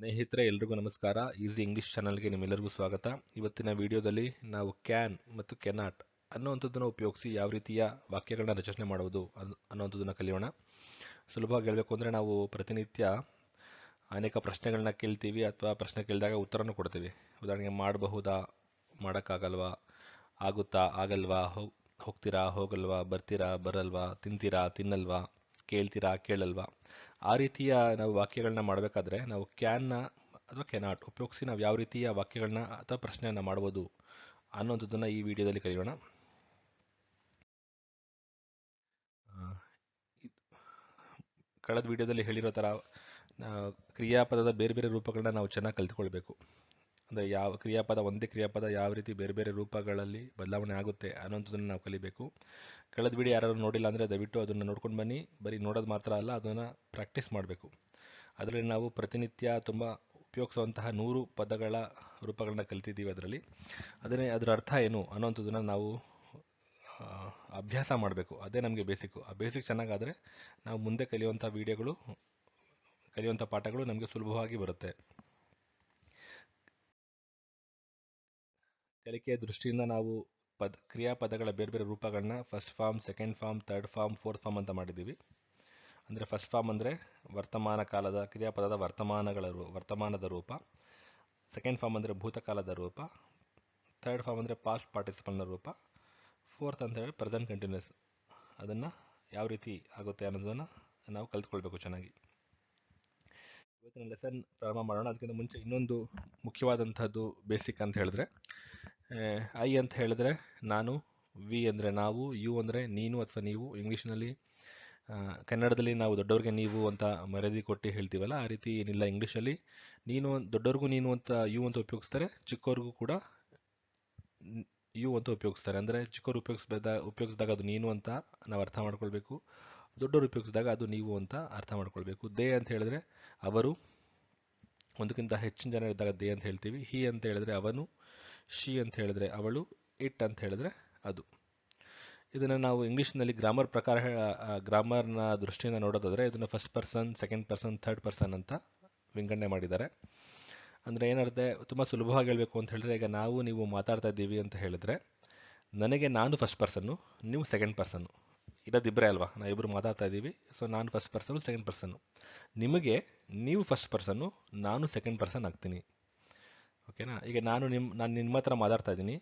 ಸ್ನೇಹಿತರೆ ಎಲ್ರಿಗೂ ನಮಸ್ಕಾರ ಈಸಿ ಇಂಗ್ಲೀಷ್ ಚಾನಲ್ಗೆ ನಿಮ್ಮೆಲ್ಲರಿಗೂ ಸ್ವಾಗತ ಇವತ್ತಿನ ವಿಡಿಯೋದಲ್ಲಿ ನಾವು ಕ್ಯಾನ್ ಮತ್ತು ಕೆನಾಟ್ ಅನ್ನೋವಂಥದ್ದನ್ನು ಉಪಯೋಗಿಸಿ ಯಾವ ರೀತಿಯ ವಾಕ್ಯಗಳನ್ನ ರಚನೆ ಮಾಡುವುದು ಅನ್ನೋವಂಥದ್ದನ್ನು ಕಲಿಯೋಣ ಸುಲಭವಾಗಿ ಹೇಳಬೇಕು ಅಂದರೆ ನಾವು ಪ್ರತಿನಿತ್ಯ ಅನೇಕ ಪ್ರಶ್ನೆಗಳನ್ನ ಕೇಳ್ತೀವಿ ಅಥವಾ ಪ್ರಶ್ನೆ ಕೇಳಿದಾಗ ಉತ್ತರನೂ ಕೊಡ್ತೀವಿ ಉದಾಹರಣೆಗೆ ಮಾಡಬಹುದಾ ಮಾಡೋಕ್ಕಾಗಲ್ವಾ ಆಗುತ್ತಾ ಆಗಲ್ವಾ ಹೋಗ್ತೀರಾ ಹೋಗಲ್ವಾ ಬರ್ತೀರಾ ಬರಲ್ವಾ ತಿಂತೀರಾ ತಿನ್ನಲ್ವಾ ಕೇಳ್ತೀರಾ ಕೇಳಲ್ವಾ ಆ ರೀತಿಯ ನಾವು ವಾಕ್ಯಗಳನ್ನ ಮಾಡಬೇಕಾದ್ರೆ ನಾವು ಕ್ಯಾನ್ನ ಅಥವಾ ಕೆನಾಟ್ ಉಪಯೋಗಿಸಿ ನಾವು ಯಾವ ರೀತಿಯ ವಾಕ್ಯಗಳನ್ನ ಅಥವಾ ಪ್ರಶ್ನೆಯನ್ನು ಮಾಡ್ಬೋದು ಅನ್ನೋಂಥದ್ದನ್ನು ಈ ವಿಡಿಯೋದಲ್ಲಿ ಕಲಿಯೋಣ ಕಳೆದ ವಿಡಿಯೋದಲ್ಲಿ ಹೇಳಿರೋ ಥರ ಕ್ರಿಯಾಪದದ ಬೇರೆ ಬೇರೆ ರೂಪಗಳನ್ನ ನಾವು ಚೆನ್ನಾಗಿ ಕಲಿತ್ಕೊಳ್ಬೇಕು ಅಂದರೆ ಯಾವ ಕ್ರಿಯಾಪದ ಒಂದೇ ಕ್ರಿಯಾಪದ ಯಾವ ರೀತಿ ಬೇರೆ ಬೇರೆ ರೂಪಗಳಲ್ಲಿ ಬದಲಾವಣೆ ಆಗುತ್ತೆ ಅನ್ನೋಂಥದ್ದನ್ನು ನಾವು ಕಲಿಬೇಕು ಕಳೆದು ಬಿಡಿ ಯಾರಾದರೂ ನೋಡಿಲ್ಲ ಅಂದರೆ ದಯವಿಟ್ಟು ಅದನ್ನು ನೋಡ್ಕೊಂಡು ಬನ್ನಿ ಬರೀ ನೋಡೋದು ಮಾತ್ರ ಅಲ್ಲ ಅದನ್ನು ಪ್ರಾಕ್ಟೀಸ್ ಮಾಡಬೇಕು ಅದರಲ್ಲಿ ನಾವು ಪ್ರತಿನಿತ್ಯ ತುಂಬ ಉಪಯೋಗಿಸುವಂತಹ ನೂರು ಪದಗಳ ರೂಪಗಳನ್ನ ಕಲಿತಿದ್ದೀವಿ ಅದರಲ್ಲಿ ಅದನ್ನೇ ಅದರ ಅರ್ಥ ಏನು ಅನ್ನೋಂಥದನ್ನ ನಾವು ಅಭ್ಯಾಸ ಮಾಡಬೇಕು ಅದೇ ನಮಗೆ ಬೇಸಿಕ್ಕು ಆ ಬೇಸಿಕ್ ಚೆನ್ನಾಗಾದರೆ ನಾವು ಮುಂದೆ ಕಲಿಯುವಂಥ ವಿಡಿಯೋಗಳು ಕಲಿಯುವಂಥ ಪಾಠಗಳು ನಮಗೆ ಸುಲಭವಾಗಿ ಬರುತ್ತೆ ಕಲಿಕೆಯ ದೃಷ್ಟಿಯಿಂದ ನಾವು ಪದ ಕ್ರಿಯಾಪದಗಳ ಬೇರೆ ಬೇರೆ ರೂಪಗಳನ್ನ first form second form third form fourth form ಅಂತ ಮಾಡಿದ್ದೀವಿ ಅಂದರೆ ಫಸ್ಟ್ ಫಾರ್ಮ್ ಅಂದರೆ ವರ್ತಮಾನ ಕಾಲದ ಕ್ರಿಯಾಪದದ ವರ್ತಮಾನಗಳ ರೂ ವರ್ತಮಾನದ ರೂಪ ಸೆಕೆಂಡ್ ಫಾರ್ಮ್ ಅಂದರೆ ಭೂತಕಾಲದ ರೂಪ ಥರ್ಡ್ ಫಾರ್ಮ್ ಅಂದರೆ ಪಾಸ್ಟ್ ಪಾರ್ಟಿಸಿಪಲ್ನ ರೂಪ ಫೋರ್ತ್ ಅಂತ ಹೇಳಿ ಪ್ರೆಸೆಂಟ್ ಕಂಟಿನ್ಯೂಸ್ ಅದನ್ನು ಯಾವ ರೀತಿ ಆಗುತ್ತೆ ಅನ್ನೋದನ್ನು ನಾವು ಕಲ್ತ್ಕೊಳ್ಬೇಕು ಚೆನ್ನಾಗಿ ಇವತ್ತಿನ ಲೆಸನ್ ಪ್ರಾರಂಭ ಮಾಡೋಣ ಅದಕ್ಕಿಂತ ಮುಂಚೆ ಇನ್ನೊಂದು ಮುಖ್ಯವಾದಂಥದ್ದು ಬೇಸಿಕ್ ಅಂತ ಹೇಳಿದ್ರೆ ಐ ಅಂತ ಹೇಳಿದ್ರೆ ನಾನು ವಿ ಅಂದರೆ ನಾವು ಯು ಅಂದರೆ ನೀನು ಅಥವಾ ನೀವು ಇಂಗ್ಲೀಷ್ನಲ್ಲಿ ಕನ್ನಡದಲ್ಲಿ ನಾವು ದೊಡ್ಡವ್ರಿಗೆ ನೀವು ಅಂತ ಮರ್ಯಾದೆ ಕೊಟ್ಟು ಹೇಳ್ತೀವಲ್ಲ ಆ ರೀತಿ ಏನಿಲ್ಲ ಇಂಗ್ಲೀಷಲ್ಲಿ ನೀನು ದೊಡ್ಡವ್ರಿಗೂ ನೀನು ಅಂತ ಯು ಅಂತ ಉಪಯೋಗಿಸ್ತಾರೆ ಚಿಕ್ಕವ್ರಿಗೂ ಕೂಡ ಯು ಅಂತ ಉಪಯೋಗಿಸ್ತಾರೆ ಅಂದರೆ ಚಿಕ್ಕವ್ರು ಉಪಯೋಗಿಸ್ಬೇದ ಉಪಯೋಗಿಸಿದಾಗ ಅದು ನೀನು ಅಂತ ನಾವು ಅರ್ಥ ಮಾಡ್ಕೊಳ್ಬೇಕು ದೊಡ್ಡವರು ಉಪಯೋಗಿಸಿದಾಗ ಅದು ನೀವು ಅಂತ ಅರ್ಥ ಮಾಡ್ಕೊಳ್ಬೇಕು ದೇ ಅಂತ ಹೇಳಿದ್ರೆ ಅವರು ಒಂದಕ್ಕಿಂತ ಹೆಚ್ಚಿನ ಜನ ಇದ್ದಾಗ ದೇ ಅಂತ ಹೇಳ್ತೀವಿ ಹಿ ಅಂತ ಹೇಳಿದ್ರೆ ಅವನು ಶಿ ಅಂತ ಹೇಳಿದ್ರೆ ಅವಳು ಇಟ್ ಅಂತ ಹೇಳಿದ್ರೆ ಅದು ಇದನ್ನು ನಾವು ಇಂಗ್ಲೀಷ್ನಲ್ಲಿ ಗ್ರಾಮರ್ ಪ್ರಕಾರ ಗ್ರಾಮರ್ನ ದೃಷ್ಟಿಯಿಂದ ನೋಡೋದಾದರೆ ಇದನ್ನು first person second person third person ಅಂತ ವಿಂಗಡಣೆ ಮಾಡಿದ್ದಾರೆ ಅಂದರೆ ಏನಾಗುತ್ತೆ ತುಂಬ ಸುಲಭವಾಗಿ ಹೇಳಬೇಕು ಅಂತ ಹೇಳಿದ್ರೆ ಈಗ ನಾವು ನೀವು ಮಾತಾಡ್ತಾ ಇದ್ದೀವಿ ಅಂತ ಹೇಳಿದ್ರೆ ನನಗೆ ನಾನು ಫಸ್ಟ್ ಪರ್ಸನ್ನು ನೀವು ಸೆಕೆಂಡ್ ಪರ್ಸನ್ನು ಇರೋದಿಬ್ಬರೇ ಅಲ್ವಾ ನಾವು ಇಬ್ಬರು ಮಾತಾಡ್ತಾ ಇದ್ದೀವಿ ಸೊ ನಾನು ಫಸ್ಟ್ ಪರ್ಸನ್ನು ಸೆಕೆಂಡ್ ಪರ್ಸನ್ನು ನಿಮಗೆ ನೀವು ಫಸ್ಟ್ ಪರ್ಸನ್ನು ನಾನು ಸೆಕೆಂಡ್ ಪರ್ಸನ್ ಆಗ್ತೀನಿ ಓಕೆನಾ ಈಗ ನಾನು ನಿಮ್ಮ ನಾನು ನಿಮ್ಮ ಹತ್ರ ಮಾತಾಡ್ತಾ ಇದ್ದೀನಿ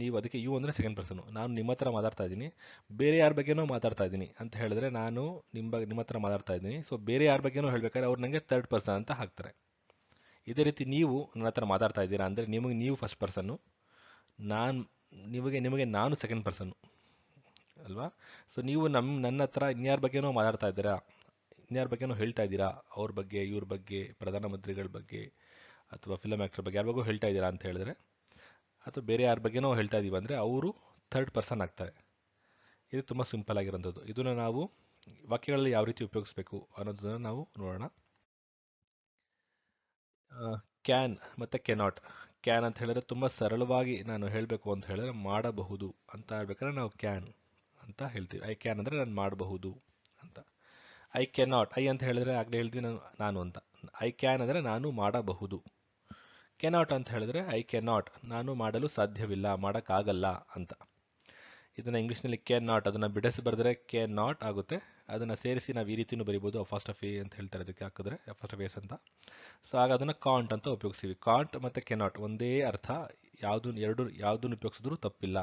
ನೀವು ಅದಕ್ಕೆ ಯು ಅಂದರೆ ಸೆಕೆಂಡ್ ಪರ್ಸನು ನಾನು ನಿಮ್ಮ ಹತ್ರ ಮಾತಾಡ್ತಾ ಇದ್ದೀನಿ ಬೇರೆ ಯಾರ ಬಗ್ಗೆನೋ ಮಾತಾಡ್ತಾ ಇದ್ದೀನಿ ಅಂತ ಹೇಳಿದ್ರೆ ನಾನು ನಿಮ್ಮ ಬಗ್ಗೆ ನಿಮ್ಮ ಹತ್ರ ಮಾತಾಡ್ತಾ ಇದ್ದೀನಿ ಸೊ ಬೇರೆ ಯಾರ ಬಗ್ಗೆನೂ ಹೇಳಬೇಕಾದ್ರೆ ಅವ್ರು ನನಗೆ ಥರ್ಡ್ ಪರ್ಸನ್ ಅಂತ ಹಾಕ್ತಾರೆ ಇದೇ ರೀತಿ ನೀವು ನನ್ನ ಹತ್ರ ಮಾತಾಡ್ತಾ ಇದ್ದೀರಾ ಅಂದರೆ ನಿಮಗೆ ನೀವು ಫಸ್ಟ್ ಪರ್ಸನ್ನು ನಾನು ನಿಮಗೆ ನಿಮಗೆ ನಾನು ಸೆಕೆಂಡ್ ಪರ್ಸನ್ನು ಅಲ್ವಾ ಸೊ ನೀವು ನಮ್ಮ ನನ್ನ ಹತ್ರ ಇನ್ಯಾರ ಬಗ್ಗೆನೋ ಮಾತಾಡ್ತಾ ಇದ್ದೀರಾ ಇನ್ಯಾರ ಬಗ್ಗೆನೋ ಹೇಳ್ತಾ ಇದ್ದೀರಾ ಅವ್ರ ಬಗ್ಗೆ ಇವ್ರ ಬಗ್ಗೆ ಪ್ರಧಾನಮಂತ್ರಿಗಳ ಬಗ್ಗೆ ಅಥವಾ ಫಿಲಮ್ ಆ್ಯಕ್ಟರ್ ಬಗ್ಗೆ ಯಾರ ಬಗ್ಗೆ ಹೇಳ್ತಾ ಇದ್ದೀರಾ ಅಂತ ಹೇಳಿದ್ರೆ ಅಥವಾ ಬೇರೆ ಯಾರ ಬಗ್ಗೆನೋ ಹೇಳ್ತಾ ಇದ್ದೀವಿ ಅಂದರೆ ಅವರು ಥರ್ಡ್ ಪರ್ಸನ್ ಆಗ್ತಾರೆ ಇದು ತುಂಬ ಸಿಂಪಲ್ ಆಗಿರೋಂಥದ್ದು ಇದನ್ನು ನಾವು ವಾಕ್ಯಗಳಲ್ಲಿ ಯಾವ ರೀತಿ ಉಪಯೋಗಿಸ್ಬೇಕು ಅನ್ನೋದನ್ನು ನಾವು ನೋಡೋಣ ಕ್ಯಾನ್ ಮತ್ತು ಕೆನಾಟ್ ಕ್ಯಾನ್ ಅಂತ ಹೇಳಿದ್ರೆ ತುಂಬ ಸರಳವಾಗಿ ನಾನು ಹೇಳಬೇಕು ಅಂತ ಹೇಳಿದ್ರೆ ಮಾಡಬಹುದು ಅಂತ ಹೇಳ್ಬೇಕಾದ್ರೆ ನಾವು ಕ್ಯಾನ್ ಅಂತ ಹೇಳ್ತೀವಿ ಐ ಕ್ಯಾನ್ ಅಂದರೆ ನಾನು ಮಾಡಬಹುದು ಅಂತ ಐ ಕೆನಾಟ್ ಐ ಅಂತ ಹೇಳಿದ್ರೆ ಆಗಲೇ ಹೇಳ್ತೀನಿ ನಾನು ನಾನು ಅಂತ ಐ ಕ್ಯಾನ್ ಅಂದರೆ ನಾನು ಮಾಡಬಹುದು ಕೆನಾಟ್ ಅಂತ ಹೇಳಿದ್ರೆ ಐ ನಾಟ್ ನಾನು ಮಾಡಲು ಸಾಧ್ಯವಿಲ್ಲ ಮಾಡೋಕ್ಕಾಗಲ್ಲ ಅಂತ ಇದನ್ನು ಇಂಗ್ಲೀಷ್ನಲ್ಲಿ ಕೆ ನಾಟ್ ಅದನ್ನು ಬಿಡಿಸಿ ಬರೆದ್ರೆ ಕೆ ನಾಟ್ ಆಗುತ್ತೆ ಅದನ್ನು ಸೇರಿಸಿ ನಾವು ಈ ರೀತಿಯೂ ಬರಿಬೋದು ಫಸ್ಟ್ ಆಫ್ ಎ ಅಂತ ಹೇಳ್ತಾರೆ ಅದಕ್ಕೆ ಹಾಕಿದ್ರೆ ಫಸ್ಟ್ ಆಫ್ ಎಸ್ ಅಂತ ಸೊ ಆಗ ಅದನ್ನು ಕಾಂಟ್ ಅಂತ ಉಪಯೋಗಿಸ್ತೀವಿ ಕಾಂಟ್ ಮತ್ತು ಕೆ ನಾಟ್ ಒಂದೇ ಅರ್ಥ ಯಾವುದು ಎರಡು ಯಾವುದನ್ನು ಉಪಯೋಗಿಸಿದ್ರೂ ತಪ್ಪಿಲ್ಲ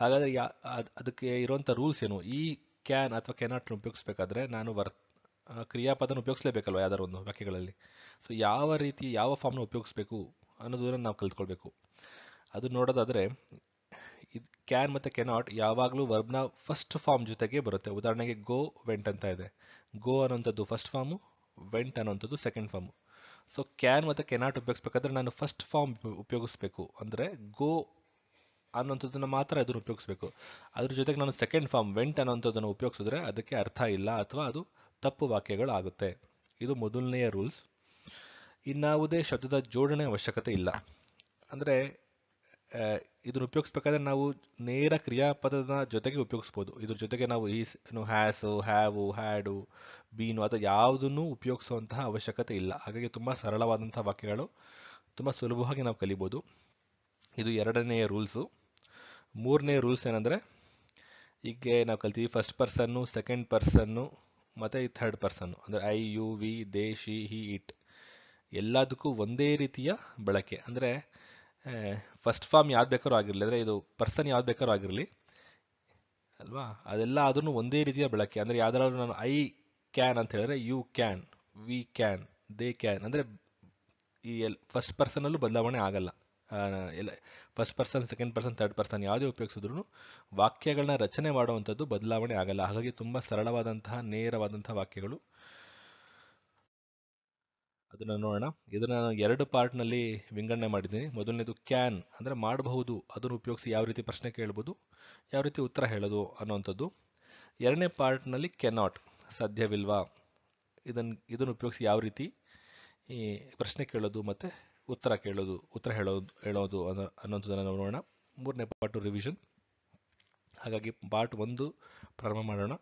ಹಾಗಾದರೆ ಯಾ ಅದಕ್ಕೆ ಇರುವಂಥ ರೂಲ್ಸ್ ಏನು ಈ ಕ್ಯಾನ್ ಅಥವಾ ಕೆನಾಟ್ನ ಉಪಯೋಗಿಸ್ಬೇಕಾದ್ರೆ ನಾನು ವರ್ತ್ ಕ್ರಿಯಾಪದನ ಉಪಯೋಗಿಸ್ಲೇಬೇಕಲ್ವ ಯಾವ್ದಾರು ಒಂದು ವಾಕ್ಯಗಳಲ್ಲಿ ಸೊ ಯಾವ ರೀತಿ ಯಾವ ಫಾರ್ಮ್ನ ಉಪಯೋಗಿಸ್ಬೇಕು ಅನ್ನೋದನ್ನು ನಾವು ಕಲ್ತ್ಕೊಳ್ಬೇಕು ಅದು ನೋಡೋದಾದರೆ ಇದು ಕ್ಯಾನ್ ಮತ್ತು ಕೆನಾಟ್ ಯಾವಾಗಲೂ ವರ್ಬ್ನ ಫಸ್ಟ್ ಫಾರ್ಮ್ ಜೊತೆಗೆ ಬರುತ್ತೆ ಉದಾಹರಣೆಗೆ ಗೋ ವೆಂಟ್ ಅಂತ ಇದೆ ಗೋ ಅನ್ನೋಂಥದ್ದು ಫಸ್ಟ್ ಫಾರ್ಮು ವೆಂಟ್ ಅನ್ನೋಂಥದ್ದು ಸೆಕೆಂಡ್ ಫಾರ್ಮು ಸೊ ಕ್ಯಾನ್ ಮತ್ತು ಕೆನಾಟ್ ಉಪಯೋಗಿಸ್ಬೇಕಾದ್ರೆ ನಾನು ಫಸ್ಟ್ ಫಾರ್ಮ್ ಉಪಯೋಗಿಸ್ಬೇಕು ಅಂದರೆ ಗೋ ಅನ್ನೋಂಥದ್ದನ್ನು ಮಾತ್ರ ಅದನ್ನು ಉಪಯೋಗಿಸ್ಬೇಕು ಅದ್ರ ಜೊತೆಗೆ ನಾನು ಸೆಕೆಂಡ್ ಫಾರ್ಮ್ ವೆಂಟ್ ಅನ್ನೋಂಥದ್ದನ್ನು ಉಪಯೋಗಿಸಿದ್ರೆ ಅದಕ್ಕೆ ಅರ್ಥ ಇಲ್ಲ ಅಥವಾ ಅದು ತಪ್ಪು ವಾಕ್ಯಗಳು ಆಗುತ್ತೆ ಇದು ಮೊದಲನೆಯ ರೂಲ್ಸ್ ಇನ್ನಾವುದೇ ಶಬ್ದದ ಜೋಡಣೆ ಅವಶ್ಯಕತೆ ಇಲ್ಲ ಅಂದರೆ ಇದನ್ನು ಉಪಯೋಗಿಸ್ಬೇಕಾದ್ರೆ ನಾವು ನೇರ ಕ್ರಿಯಾಪದದ ಜೊತೆಗೆ ಉಪಯೋಗಿಸ್ಬೋದು ಇದ್ರ ಜೊತೆಗೆ ನಾವು ಈಸ್ ಏನು ಹ್ಯಾಸು ಹ್ಯಾವು ಹ್ಯಾಡು ಬೀನು ಅಥವಾ ಯಾವುದನ್ನು ಉಪಯೋಗಿಸುವಂತಹ ಅವಶ್ಯಕತೆ ಇಲ್ಲ ಹಾಗಾಗಿ ತುಂಬ ಸರಳವಾದಂಥ ವಾಕ್ಯಗಳು ತುಂಬ ಸುಲಭವಾಗಿ ನಾವು ಕಲಿಬೋದು ಇದು ಎರಡನೆಯ ರೂಲ್ಸು ಮೂರನೇ ರೂಲ್ಸ್ ಏನಂದರೆ ಈಗ ನಾವು ಕಲ್ತೀವಿ ಫಸ್ಟ್ ಪರ್ಸನ್ನು ಸೆಕೆಂಡ್ ಪರ್ಸನ್ನು ಮತ್ತು ಈ ಥರ್ಡ್ ಪರ್ಸನ್ ಅಂದರೆ I you we they she he it ಎಲ್ಲದಕ್ಕೂ ಒಂದೇ ರೀತಿಯ ಬಳಕೆ ಅಂದರೆ ಫಸ್ಟ್ ಫಾರ್ಮ್ ಯಾವ್ದು ಬೇಕಾದ್ರೂ ಆಗಿರಲಿ ಅಂದರೆ ಇದು ಪರ್ಸನ್ ಯಾವ್ದು ಬೇಕಾದ್ರೂ ಆಗಿರಲಿ ಅಲ್ವಾ ಅದೆಲ್ಲ ಅದನ್ನು ಒಂದೇ ರೀತಿಯ ಬಳಕೆ ಅಂದರೆ ಯಾವ್ದಾದ್ರು ನಾನು ಐ ಕ್ಯಾನ್ ಅಂತ ಹೇಳಿದ್ರೆ you can we can they can ಅಂದರೆ ಈ ಎಲ್ ಫಸ್ಟ್ ಪರ್ಸನಲ್ಲೂ ಬದಲಾವಣೆ ಆಗಲ್ಲ ಎಲ್ಲ first person second person third person ಯಾವುದೇ ಉಪಯೋಗಿಸಿದ್ರು ವಾಕ್ಯಗಳನ್ನ ರಚನೆ ಮಾಡುವಂಥದ್ದು ಬದಲಾವಣೆ ಆಗಲ್ಲ ಹಾಗಾಗಿ ತುಂಬ ಸರಳವಾದಂತಹ ನೇರವಾದಂತಹ ವಾಕ್ಯಗಳು ಅದನ್ನು ನೋಡೋಣ ಇದನ್ನು ನಾನು ಎರಡು ಪಾರ್ಟ್ನಲ್ಲಿ ವಿಂಗಡಣೆ ಮಾಡಿದ್ದೀನಿ ಮೊದಲನೇದು ಕ್ಯಾನ್ ಅಂದರೆ ಮಾಡಬಹುದು ಅದನ್ನು ಉಪಯೋಗಿಸಿ ಯಾವ ರೀತಿ ಪ್ರಶ್ನೆ ಕೇಳ್ಬೋದು ಯಾವ ರೀತಿ ಉತ್ತರ ಹೇಳೋದು ಅನ್ನೋವಂಥದ್ದು ಎರಡನೇ ಪಾರ್ಟ್ನಲ್ಲಿ ಕೆನಾಟ್ ಸಾಧ್ಯವಿಲ್ವಾ ಇದನ್ನು ಇದನ್ನು ಉಪಯೋಗಿಸಿ ಯಾವ ರೀತಿ ಈ ಪ್ರಶ್ನೆ ಕೇಳೋದು ಮತ್ತು ಉತ್ತರ ಕೇಳೋದು ಉತ್ತರ ಹೇಳೋದು ಹೇಳೋದು ಅನ್ನೋ ನಾವು ನೋಡೋಣ ಮೂರನೇ ಪಾರ್ಟು ರಿವಿಷನ್ ಹಾಗಾಗಿ ಪಾರ್ಟ್ ಒಂದು ಪ್ರಾರಂಭ ಮಾಡೋಣ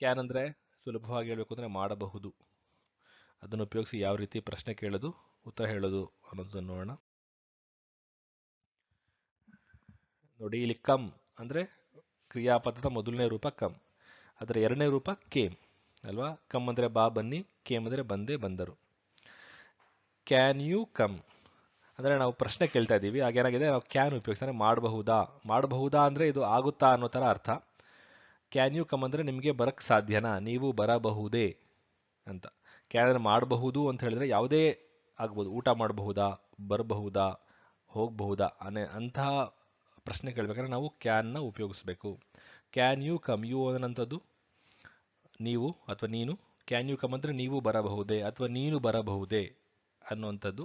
ಕ್ಯಾನ್ ಅಂದರೆ ಸುಲಭವಾಗಿ ಹೇಳಬೇಕು ಅಂದರೆ ಮಾಡಬಹುದು ಅದನ್ನು ಉಪಯೋಗಿಸಿ ಯಾವ ರೀತಿ ಪ್ರಶ್ನೆ ಕೇಳೋದು ಉತ್ತರ ಹೇಳೋದು ಅನ್ನೋದನ್ನು ನೋಡೋಣ ನೋಡಿ ಇಲ್ಲಿ ಕಮ್ ಅಂದರೆ ಕ್ರಿಯಾಪದದ ಮೊದಲನೇ ರೂಪ ಕಮ್ ಅದರ ಎರಡನೇ ರೂಪ ಕೇಮ್ ಅಲ್ವಾ ಕಮ್ ಅಂದರೆ ಬಾ ಬನ್ನಿ ಕೇಮ್ ಅಂದರೆ ಬಂದೇ ಬಂದರು ಕ್ಯಾನ್ ಯು ಕಮ್ ಅಂದರೆ ನಾವು ಪ್ರಶ್ನೆ ಕೇಳ್ತಾ ಇದ್ದೀವಿ ಹಾಗೇನಾಗಿದೆ ನಾವು ಕ್ಯಾನ್ ಉಪಯೋಗಿಸ್ತಾರೆ ಮಾಡಬಹುದಾ ಮಾಡಬಹುದಾ ಅಂದರೆ ಇದು ಆಗುತ್ತಾ ಅನ್ನೋ ಥರ ಅರ್ಥ ಕ್ಯಾನ್ ಯು ಕಮ್ ಅಂದರೆ ನಿಮಗೆ ಬರಕ್ಕೆ ಸಾಧ್ಯನಾ ನೀವು ಬರಬಹುದೇ ಅಂತ ಕ್ಯಾನ್ ಅಂದರೆ ಮಾಡಬಹುದು ಅಂತ ಹೇಳಿದ್ರೆ ಯಾವುದೇ ಆಗ್ಬೋದು ಊಟ ಮಾಡಬಹುದಾ ಬರಬಹುದಾ ಹೋಗಬಹುದಾ ಅನೇ ಅಂತಹ ಪ್ರಶ್ನೆ ಕೇಳಬೇಕಂದ್ರೆ ನಾವು ಕ್ಯಾನ್ನ ಉಪಯೋಗಿಸ್ಬೇಕು ಕ್ಯಾನ್ ಯು ಕಮ್ ಯು ಅನ್ನೋಂಥದ್ದು ನೀವು ಅಥವಾ ನೀನು ಕ್ಯಾನ್ ಯು ಕಮ್ ಅಂದರೆ ನೀವು ಬರಬಹುದೇ ಅಥವಾ ನೀನು ಬರಬಹುದೇ ಅನ್ನುವಂಥದ್ದು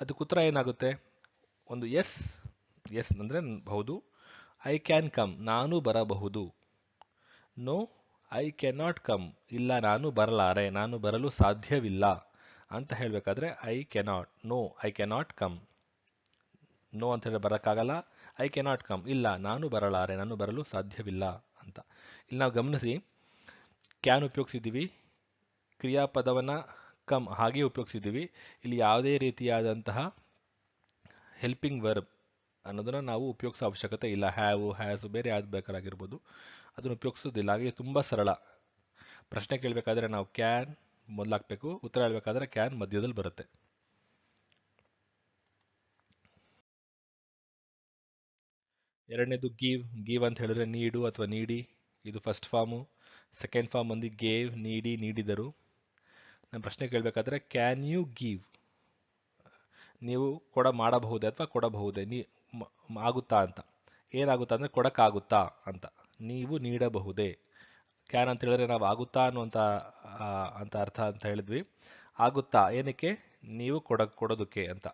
ಅದಕ್ಕೆ ಉತ್ತರ ಏನಾಗುತ್ತೆ ಒಂದು ಎಸ್ ಎಸ್ ಅಂದರೆ ಹೌದು ಐ ಕ್ಯಾನ್ ಕಮ್ ನಾನು ಬರಬಹುದು ನೋ ಐ ಕೆನಾಟ್ ಕಮ್ ಇಲ್ಲ ನಾನು ಬರಲಾರೆ ನಾನು ಬರಲು ಸಾಧ್ಯವಿಲ್ಲ ಅಂತ ಹೇಳಬೇಕಾದ್ರೆ I cannot no I not come no ಅಂತ ಹೇಳಿ ಬರೋಕ್ಕಾಗಲ್ಲ ಐ ಕೆನಾಟ್ ಕಮ್ ಇಲ್ಲ ನಾನು ಬರಲಾರೆ ನಾನು ಬರಲು ಸಾಧ್ಯವಿಲ್ಲ ಅಂತ ಇಲ್ಲಿ ನಾವು ಗಮನಿಸಿ ಕ್ಯಾನ್ ಉಪಯೋಗಿಸಿದ್ದೀವಿ ಕ್ರಿಯಾಪದವನ್ನು ಕಮ್ ಹಾಗೆ ಉಪಯೋಗಿಸಿದ್ದೀವಿ ಇಲ್ಲಿ ಯಾವುದೇ ರೀತಿಯಾದಂತಹ ಹೆಲ್ಪಿಂಗ್ ವರ್ಬ್ ಅನ್ನೋದನ್ನು ನಾವು ಉಪಯೋಗಿಸೋ ಅವಶ್ಯಕತೆ ಇಲ್ಲ ಹ್ಯಾವು ಹ್ಯಾಸು ಬೇರೆ ಯಾವ್ದು ಬೇಕಾಗಿರ್ಬೋದು ಅದನ್ನು ಉಪಯೋಗಿಸೋದಿಲ್ಲ ಹಾಗೆ ತುಂಬ ಸರಳ ಪ್ರಶ್ನೆ ಕೇಳಬೇಕಾದ್ರೆ ನಾವು ಕ್ಯಾನ್ ಮೊದಲಾಗಬೇಕು ಉತ್ತರ ಹೇಳಬೇಕಾದ್ರೆ ಕ್ಯಾನ್ ಮಧ್ಯದಲ್ಲಿ ಬರುತ್ತೆ ಎರಡನೇದು ಗೀವ್ ಗೀವ್ ಅಂತ ಹೇಳಿದ್ರೆ ನೀಡು ಅಥವಾ ನೀಡಿ ಇದು ಫಸ್ಟ್ ಫಾರ್ಮು ಸೆಕೆಂಡ್ ಫಾರ್ಮ್ ಬಂದು ಗೇವ್ ನೀಡಿ ನೀಡಿದರು ನಾನು ಪ್ರಶ್ನೆ ಕೇಳಬೇಕಾದ್ರೆ ಕ್ಯಾನ್ ಯು ಗೀವ್ ನೀವು ಕೊಡ ಮಾಡಬಹುದೇ ಅಥವಾ ಕೊಡಬಹುದೇ ನೀ ಆಗುತ್ತಾ ಅಂತ ಏನಾಗುತ್ತಾ ಅಂದರೆ ಕೊಡೋಕ್ಕಾಗುತ್ತಾ ಅಂತ ನೀವು ನೀಡಬಹುದೇ ಕ್ಯಾನ್ ಅಂತ ಹೇಳಿದ್ರೆ ನಾವು ಆಗುತ್ತಾ ಅನ್ನುವಂಥ ಅಂತ ಅರ್ಥ ಅಂತ ಹೇಳಿದ್ವಿ ಆಗುತ್ತಾ ಏನಕ್ಕೆ ನೀವು ಕೊಡ ಕೊಡೋದಕ್ಕೆ ಅಂತ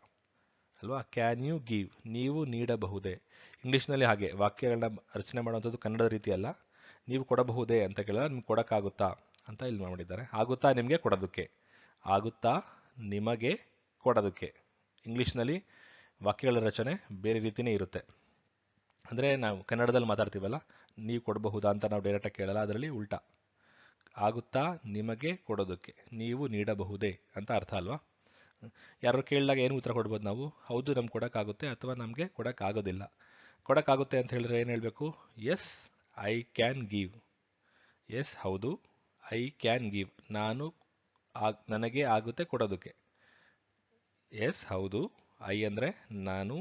ಅಲ್ವಾ ಕ್ಯಾನ್ ಯು ಗೀವ್ ನೀವು ನೀಡಬಹುದೇ ಇಂಗ್ಲೀಷ್ನಲ್ಲಿ ಹಾಗೆ ವಾಕ್ಯಗಳನ್ನ ರಚನೆ ಮಾಡುವಂಥದ್ದು ಕನ್ನಡದ ರೀತಿಯಲ್ಲ ನೀವು ಕೊಡಬಹುದೇ ಅಂತ ಕೇಳಿದ್ರೆ ನಿಮ್ಗೆ ಕೊಡೋಕ್ಕಾಗುತ್ತಾ ಅಂತ ಇಲ್ಲಿ ಮಾಡಿದ್ದಾರೆ ಆಗುತ್ತಾ ನಿಮಗೆ ಕೊಡೋದಕ್ಕೆ ಆಗುತ್ತಾ ನಿಮಗೆ ಕೊಡೋದಕ್ಕೆ ಇಂಗ್ಲೀಷ್ನಲ್ಲಿ ವಾಕ್ಯಗಳ ರಚನೆ ಬೇರೆ ರೀತಿಯೇ ಇರುತ್ತೆ ಅಂದರೆ ನಾವು ಕನ್ನಡದಲ್ಲಿ ಮಾತಾಡ್ತೀವಲ್ಲ ನೀವು ಕೊಡಬಹುದಾ ಅಂತ ನಾವು ಡೈರೆಕ್ಟಾಗಿ ಕೇಳಲ್ಲ ಅದರಲ್ಲಿ ಉಲ್ಟಾ ಆಗುತ್ತಾ ನಿಮಗೆ ಕೊಡೋದಕ್ಕೆ ನೀವು ನೀಡಬಹುದೇ ಅಂತ ಅರ್ಥ ಅಲ್ವಾ ಯಾರು ಕೇಳಿದಾಗ ಏನು ಉತ್ತರ ಕೊಡ್ಬೋದು ನಾವು ಹೌದು ನಮ್ಗೆ ಕೊಡೋಕ್ಕಾಗುತ್ತೆ ಅಥವಾ ನಮಗೆ ಕೊಡೋಕ್ಕಾಗೋದಿಲ್ಲ ಕೊಡೋಕ್ಕಾಗುತ್ತೆ ಅಂತ ಹೇಳಿದ್ರೆ ಏನು ಹೇಳಬೇಕು yes I can give yes ಹೌದು ಐ ಕ್ಯಾನ್ ಗಿವ್ ನಾನು ನನಗೆ ಆಗುತ್ತೆ ಕೊಡೋದಕ್ಕೆ ಎಸ್ ಹೌದು ಐ ಅಂದರೆ ನಾನು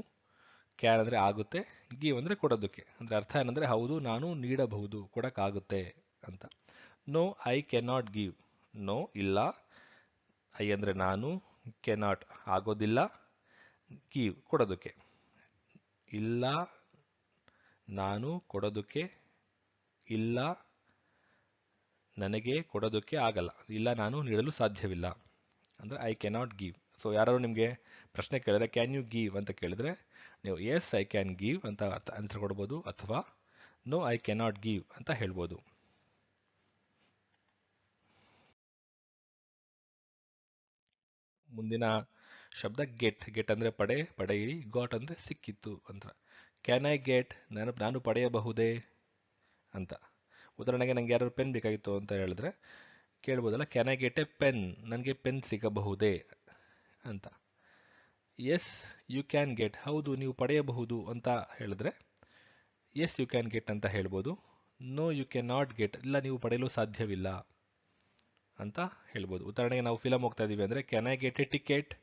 ಕ್ಯಾನ್ ಅಂದರೆ ಆಗುತ್ತೆ ಗಿವ್ ಅಂದರೆ ಕೊಡೋದಕ್ಕೆ ಅಂದರೆ ಅರ್ಥ ಏನಂದರೆ ಹೌದು ನಾನು ನೀಡಬಹುದು ಕೊಡೋಕ್ಕಾಗುತ್ತೆ ಅಂತ no I cannot not give no ಇಲ್ಲ ಐ ಅಂದರೆ ನಾನು ಕೆನಾಟ್ ಆಗೋದಿಲ್ಲ ಗಿವ್ ಕೊಡೋದಕ್ಕೆ ಇಲ್ಲ ನಾನು ಕೊಡೋದಕ್ಕೆ ಇಲ್ಲ ನನಗೆ ಕೊಡೋದಕ್ಕೆ ಆಗಲ್ಲ ಇಲ್ಲ ನಾನು ನೀಡಲು ಸಾಧ್ಯವಿಲ್ಲ ಅಂದರೆ ಐ ಕೆನಾಟ್ ಗಿವ್ ಸೊ ಯಾರು ನಿಮಗೆ ಪ್ರಶ್ನೆ ಕೇಳಿದ್ರೆ ಕ್ಯಾನ್ ಯು ಗಿವ್ ಅಂತ ಕೇಳಿದ್ರೆ ನೀವು ಎಸ್ ಐ ಕ್ಯಾನ್ ಗಿವ್ ಅಂತ ಆನ್ಸರ್ ಕೊಡ್ಬೋದು ಅಥವಾ ನೋ ಐ ಕೆನಾಟ್ ಗಿವ್ ಅಂತ ಹೇಳ್ಬೋದು ಮುಂದಿನ ಶಬ್ದ ಗೆಟ್ ಗೆಟ್ ಅಂದರೆ ಪಡೆ ಪಡೆಯಿರಿ ಗಾಟ್ ಅಂದರೆ ಸಿಕ್ಕಿತ್ತು ಅಂತ ಕ್ಯಾನ್ ಐ ಗೆಟ್ ನಾನು ನಾನು ಪಡೆಯಬಹುದೇ ಅಂತ ಉದಾಹರಣೆಗೆ ನನಗೆ ಯಾರು ಪೆನ್ ಬೇಕಾಗಿತ್ತು ಅಂತ ಹೇಳಿದ್ರೆ ಕೇಳ್ಬೋದಲ್ಲ can I get a pen ನನಗೆ ಪೆನ್ ಸಿಗಬಹುದೇ ಅಂತ ಎಸ್ ಯು ಕ್ಯಾನ್ ಗೆಟ್ ಹೌದು ನೀವು ಪಡೆಯಬಹುದು ಅಂತ ಹೇಳಿದ್ರೆ ಎಸ್ ಯು ಕ್ಯಾನ್ ಗೆಟ್ ಅಂತ ಹೇಳ್ಬೋದು no you can not get ಇಲ್ಲ ನೀವು ಪಡೆಯಲು ಸಾಧ್ಯವಿಲ್ಲ ಅಂತ ಹೇಳ್ಬೋದು ಉದಾಹರಣೆಗೆ ನಾವು ಫಿಲಮ್ ಹೋಗ್ತಾ ಇದ್ದೀವಿ ಅಂದರೆ can I get a ticket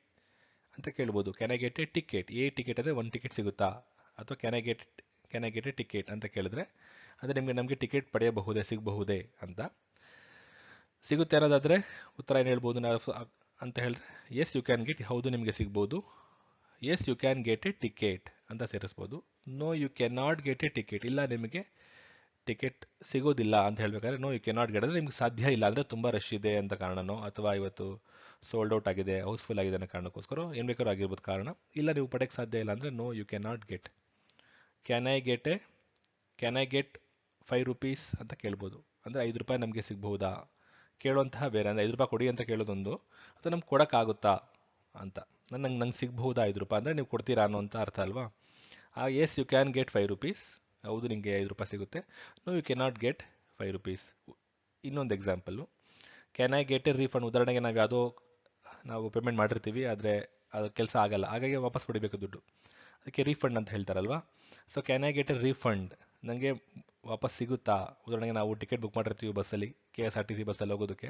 ಅಂತ ಕೇಳ್ಬೋದು can I get a ticket a ticket ಅಂದರೆ ಒಂದು ಟಿಕೆಟ್ ಸಿಗುತ್ತಾ ಅಥವಾ can I get can I get a ticket ಅಂತ ಕೇಳಿದ್ರೆ ಅಂದರೆ ನಿಮಗೆ ನಮಗೆ ಟಿಕೆಟ್ ಪಡೆಯಬಹುದೇ ಸಿಗಬಹುದೇ ಅಂತ ಸಿಗುತ್ತೆ ಅನ್ನೋದಾದರೆ ಉತ್ತರ ಏನು ಹೇಳ್ಬೋದು ನಾವು ಅಂತ ಹೇಳಿದ್ರೆ ಎಸ್ ಯು ಕ್ಯಾನ್ ಗೆಟ್ ಹೌದು ನಿಮಗೆ ಸಿಗ್ಬೋದು yes you can get a ticket ಅಂತ ಸೇರಿಸ್ಬೋದು no you can not get a ticket ಇಲ್ಲ ನಿಮಗೆ ಟಿಕೆಟ್ ಸಿಗೋದಿಲ್ಲ ಅಂತ ಹೇಳ್ಬೇಕಾದ್ರೆ no you can not get ಅಂದರೆ ನಿಮ್ಗೆ ಸಾಧ್ಯ ಇಲ್ಲ ಅಂದರೆ ತುಂಬ ರಶ್ ಇದೆ ಅಂತ ಕಾರಣನೋ ಅಥವಾ ಇವತ್ತು ಸೋಲ್ಡ್ ಔಟ್ ಆಗಿದೆ ಹೌಸ್ಫುಲ್ ಆಗಿದೆ ಅನ್ನೋ ಕಾರಣಕ್ಕೋಸ್ಕರ ಏನು ಬೇಕಾದ್ರೂ ಆಗಿರ್ಬೋದು ಕಾರಣ ಇಲ್ಲ ನೀವು ಪಡೆಯೋಕ್ಕೆ ಸಾಧ್ಯ ಇಲ್ಲ ಅಂದರೆ no you can not get can I get a can I get five rupees ಅಂತ ಕೇಳ್ಬೋದು ಅಂದರೆ ಐದು ರೂಪಾಯಿ ನಮಗೆ ಸಿಗ್ಬಹುದಾ ಕೇಳುವಂತಹ ಬೇರೆ ಅಂದರೆ ಐದು ರೂಪಾಯಿ ಕೊಡಿ ಅಂತ ಕೇಳೋದೊಂದು ಅಥವಾ ನಮ್ಗೆ ಕೊಡೋಕ್ಕಾಗುತ್ತಾ ಅಂತ ನಾನು ನಂಗೆ ನಂಗೆ ಸಿಗ್ಬಹುದಾ ಐದು ರೂಪಾಯಿ ಅಂದರೆ ನೀವು ಕೊಡ್ತೀರಾ ಅನ್ನೋ ಅಂತ ಅರ್ಥ ಅಲ್ವಾ ಆ yes you can get five rupees ಹೌದು ನಿಮಗೆ ಐದು ರೂಪಾಯಿ ಸಿಗುತ್ತೆ no you cannot get five rupees ಇನ್ನೊಂದು example can I get a refund ಉದಾಹರಣೆಗೆ ನಾವು ಯಾವುದೋ ನಾವು ಪೇಮೆಂಟ್ ಮಾಡಿರ್ತೀವಿ ಆದರೆ ಅದು ಕೆಲಸ ಆಗಲ್ಲ ಹಾಗಾಗಿ ವಾಪಸ್ ಪಡಿಬೇಕು ದುಡ್ಡು ಅದಕ್ಕೆ ರೀಫಂಡ್ ಅಂತ ಹೇಳ್ತಾರಲ್ವಾ so can I get a refund ನನಗೆ ವಾಪಸ್ ಸಿಗುತ್ತಾ ಉದಾಹರಣೆಗೆ ನಾವು ಟಿಕೆಟ್ ಬುಕ್ ಮಾಡಿರ್ತೀವಿ ಬಸ್ಸಲ್ಲಿ K S R T C ಬಸ್ಸಲ್ಲಿ ಹೋಗೋದಕ್ಕೆ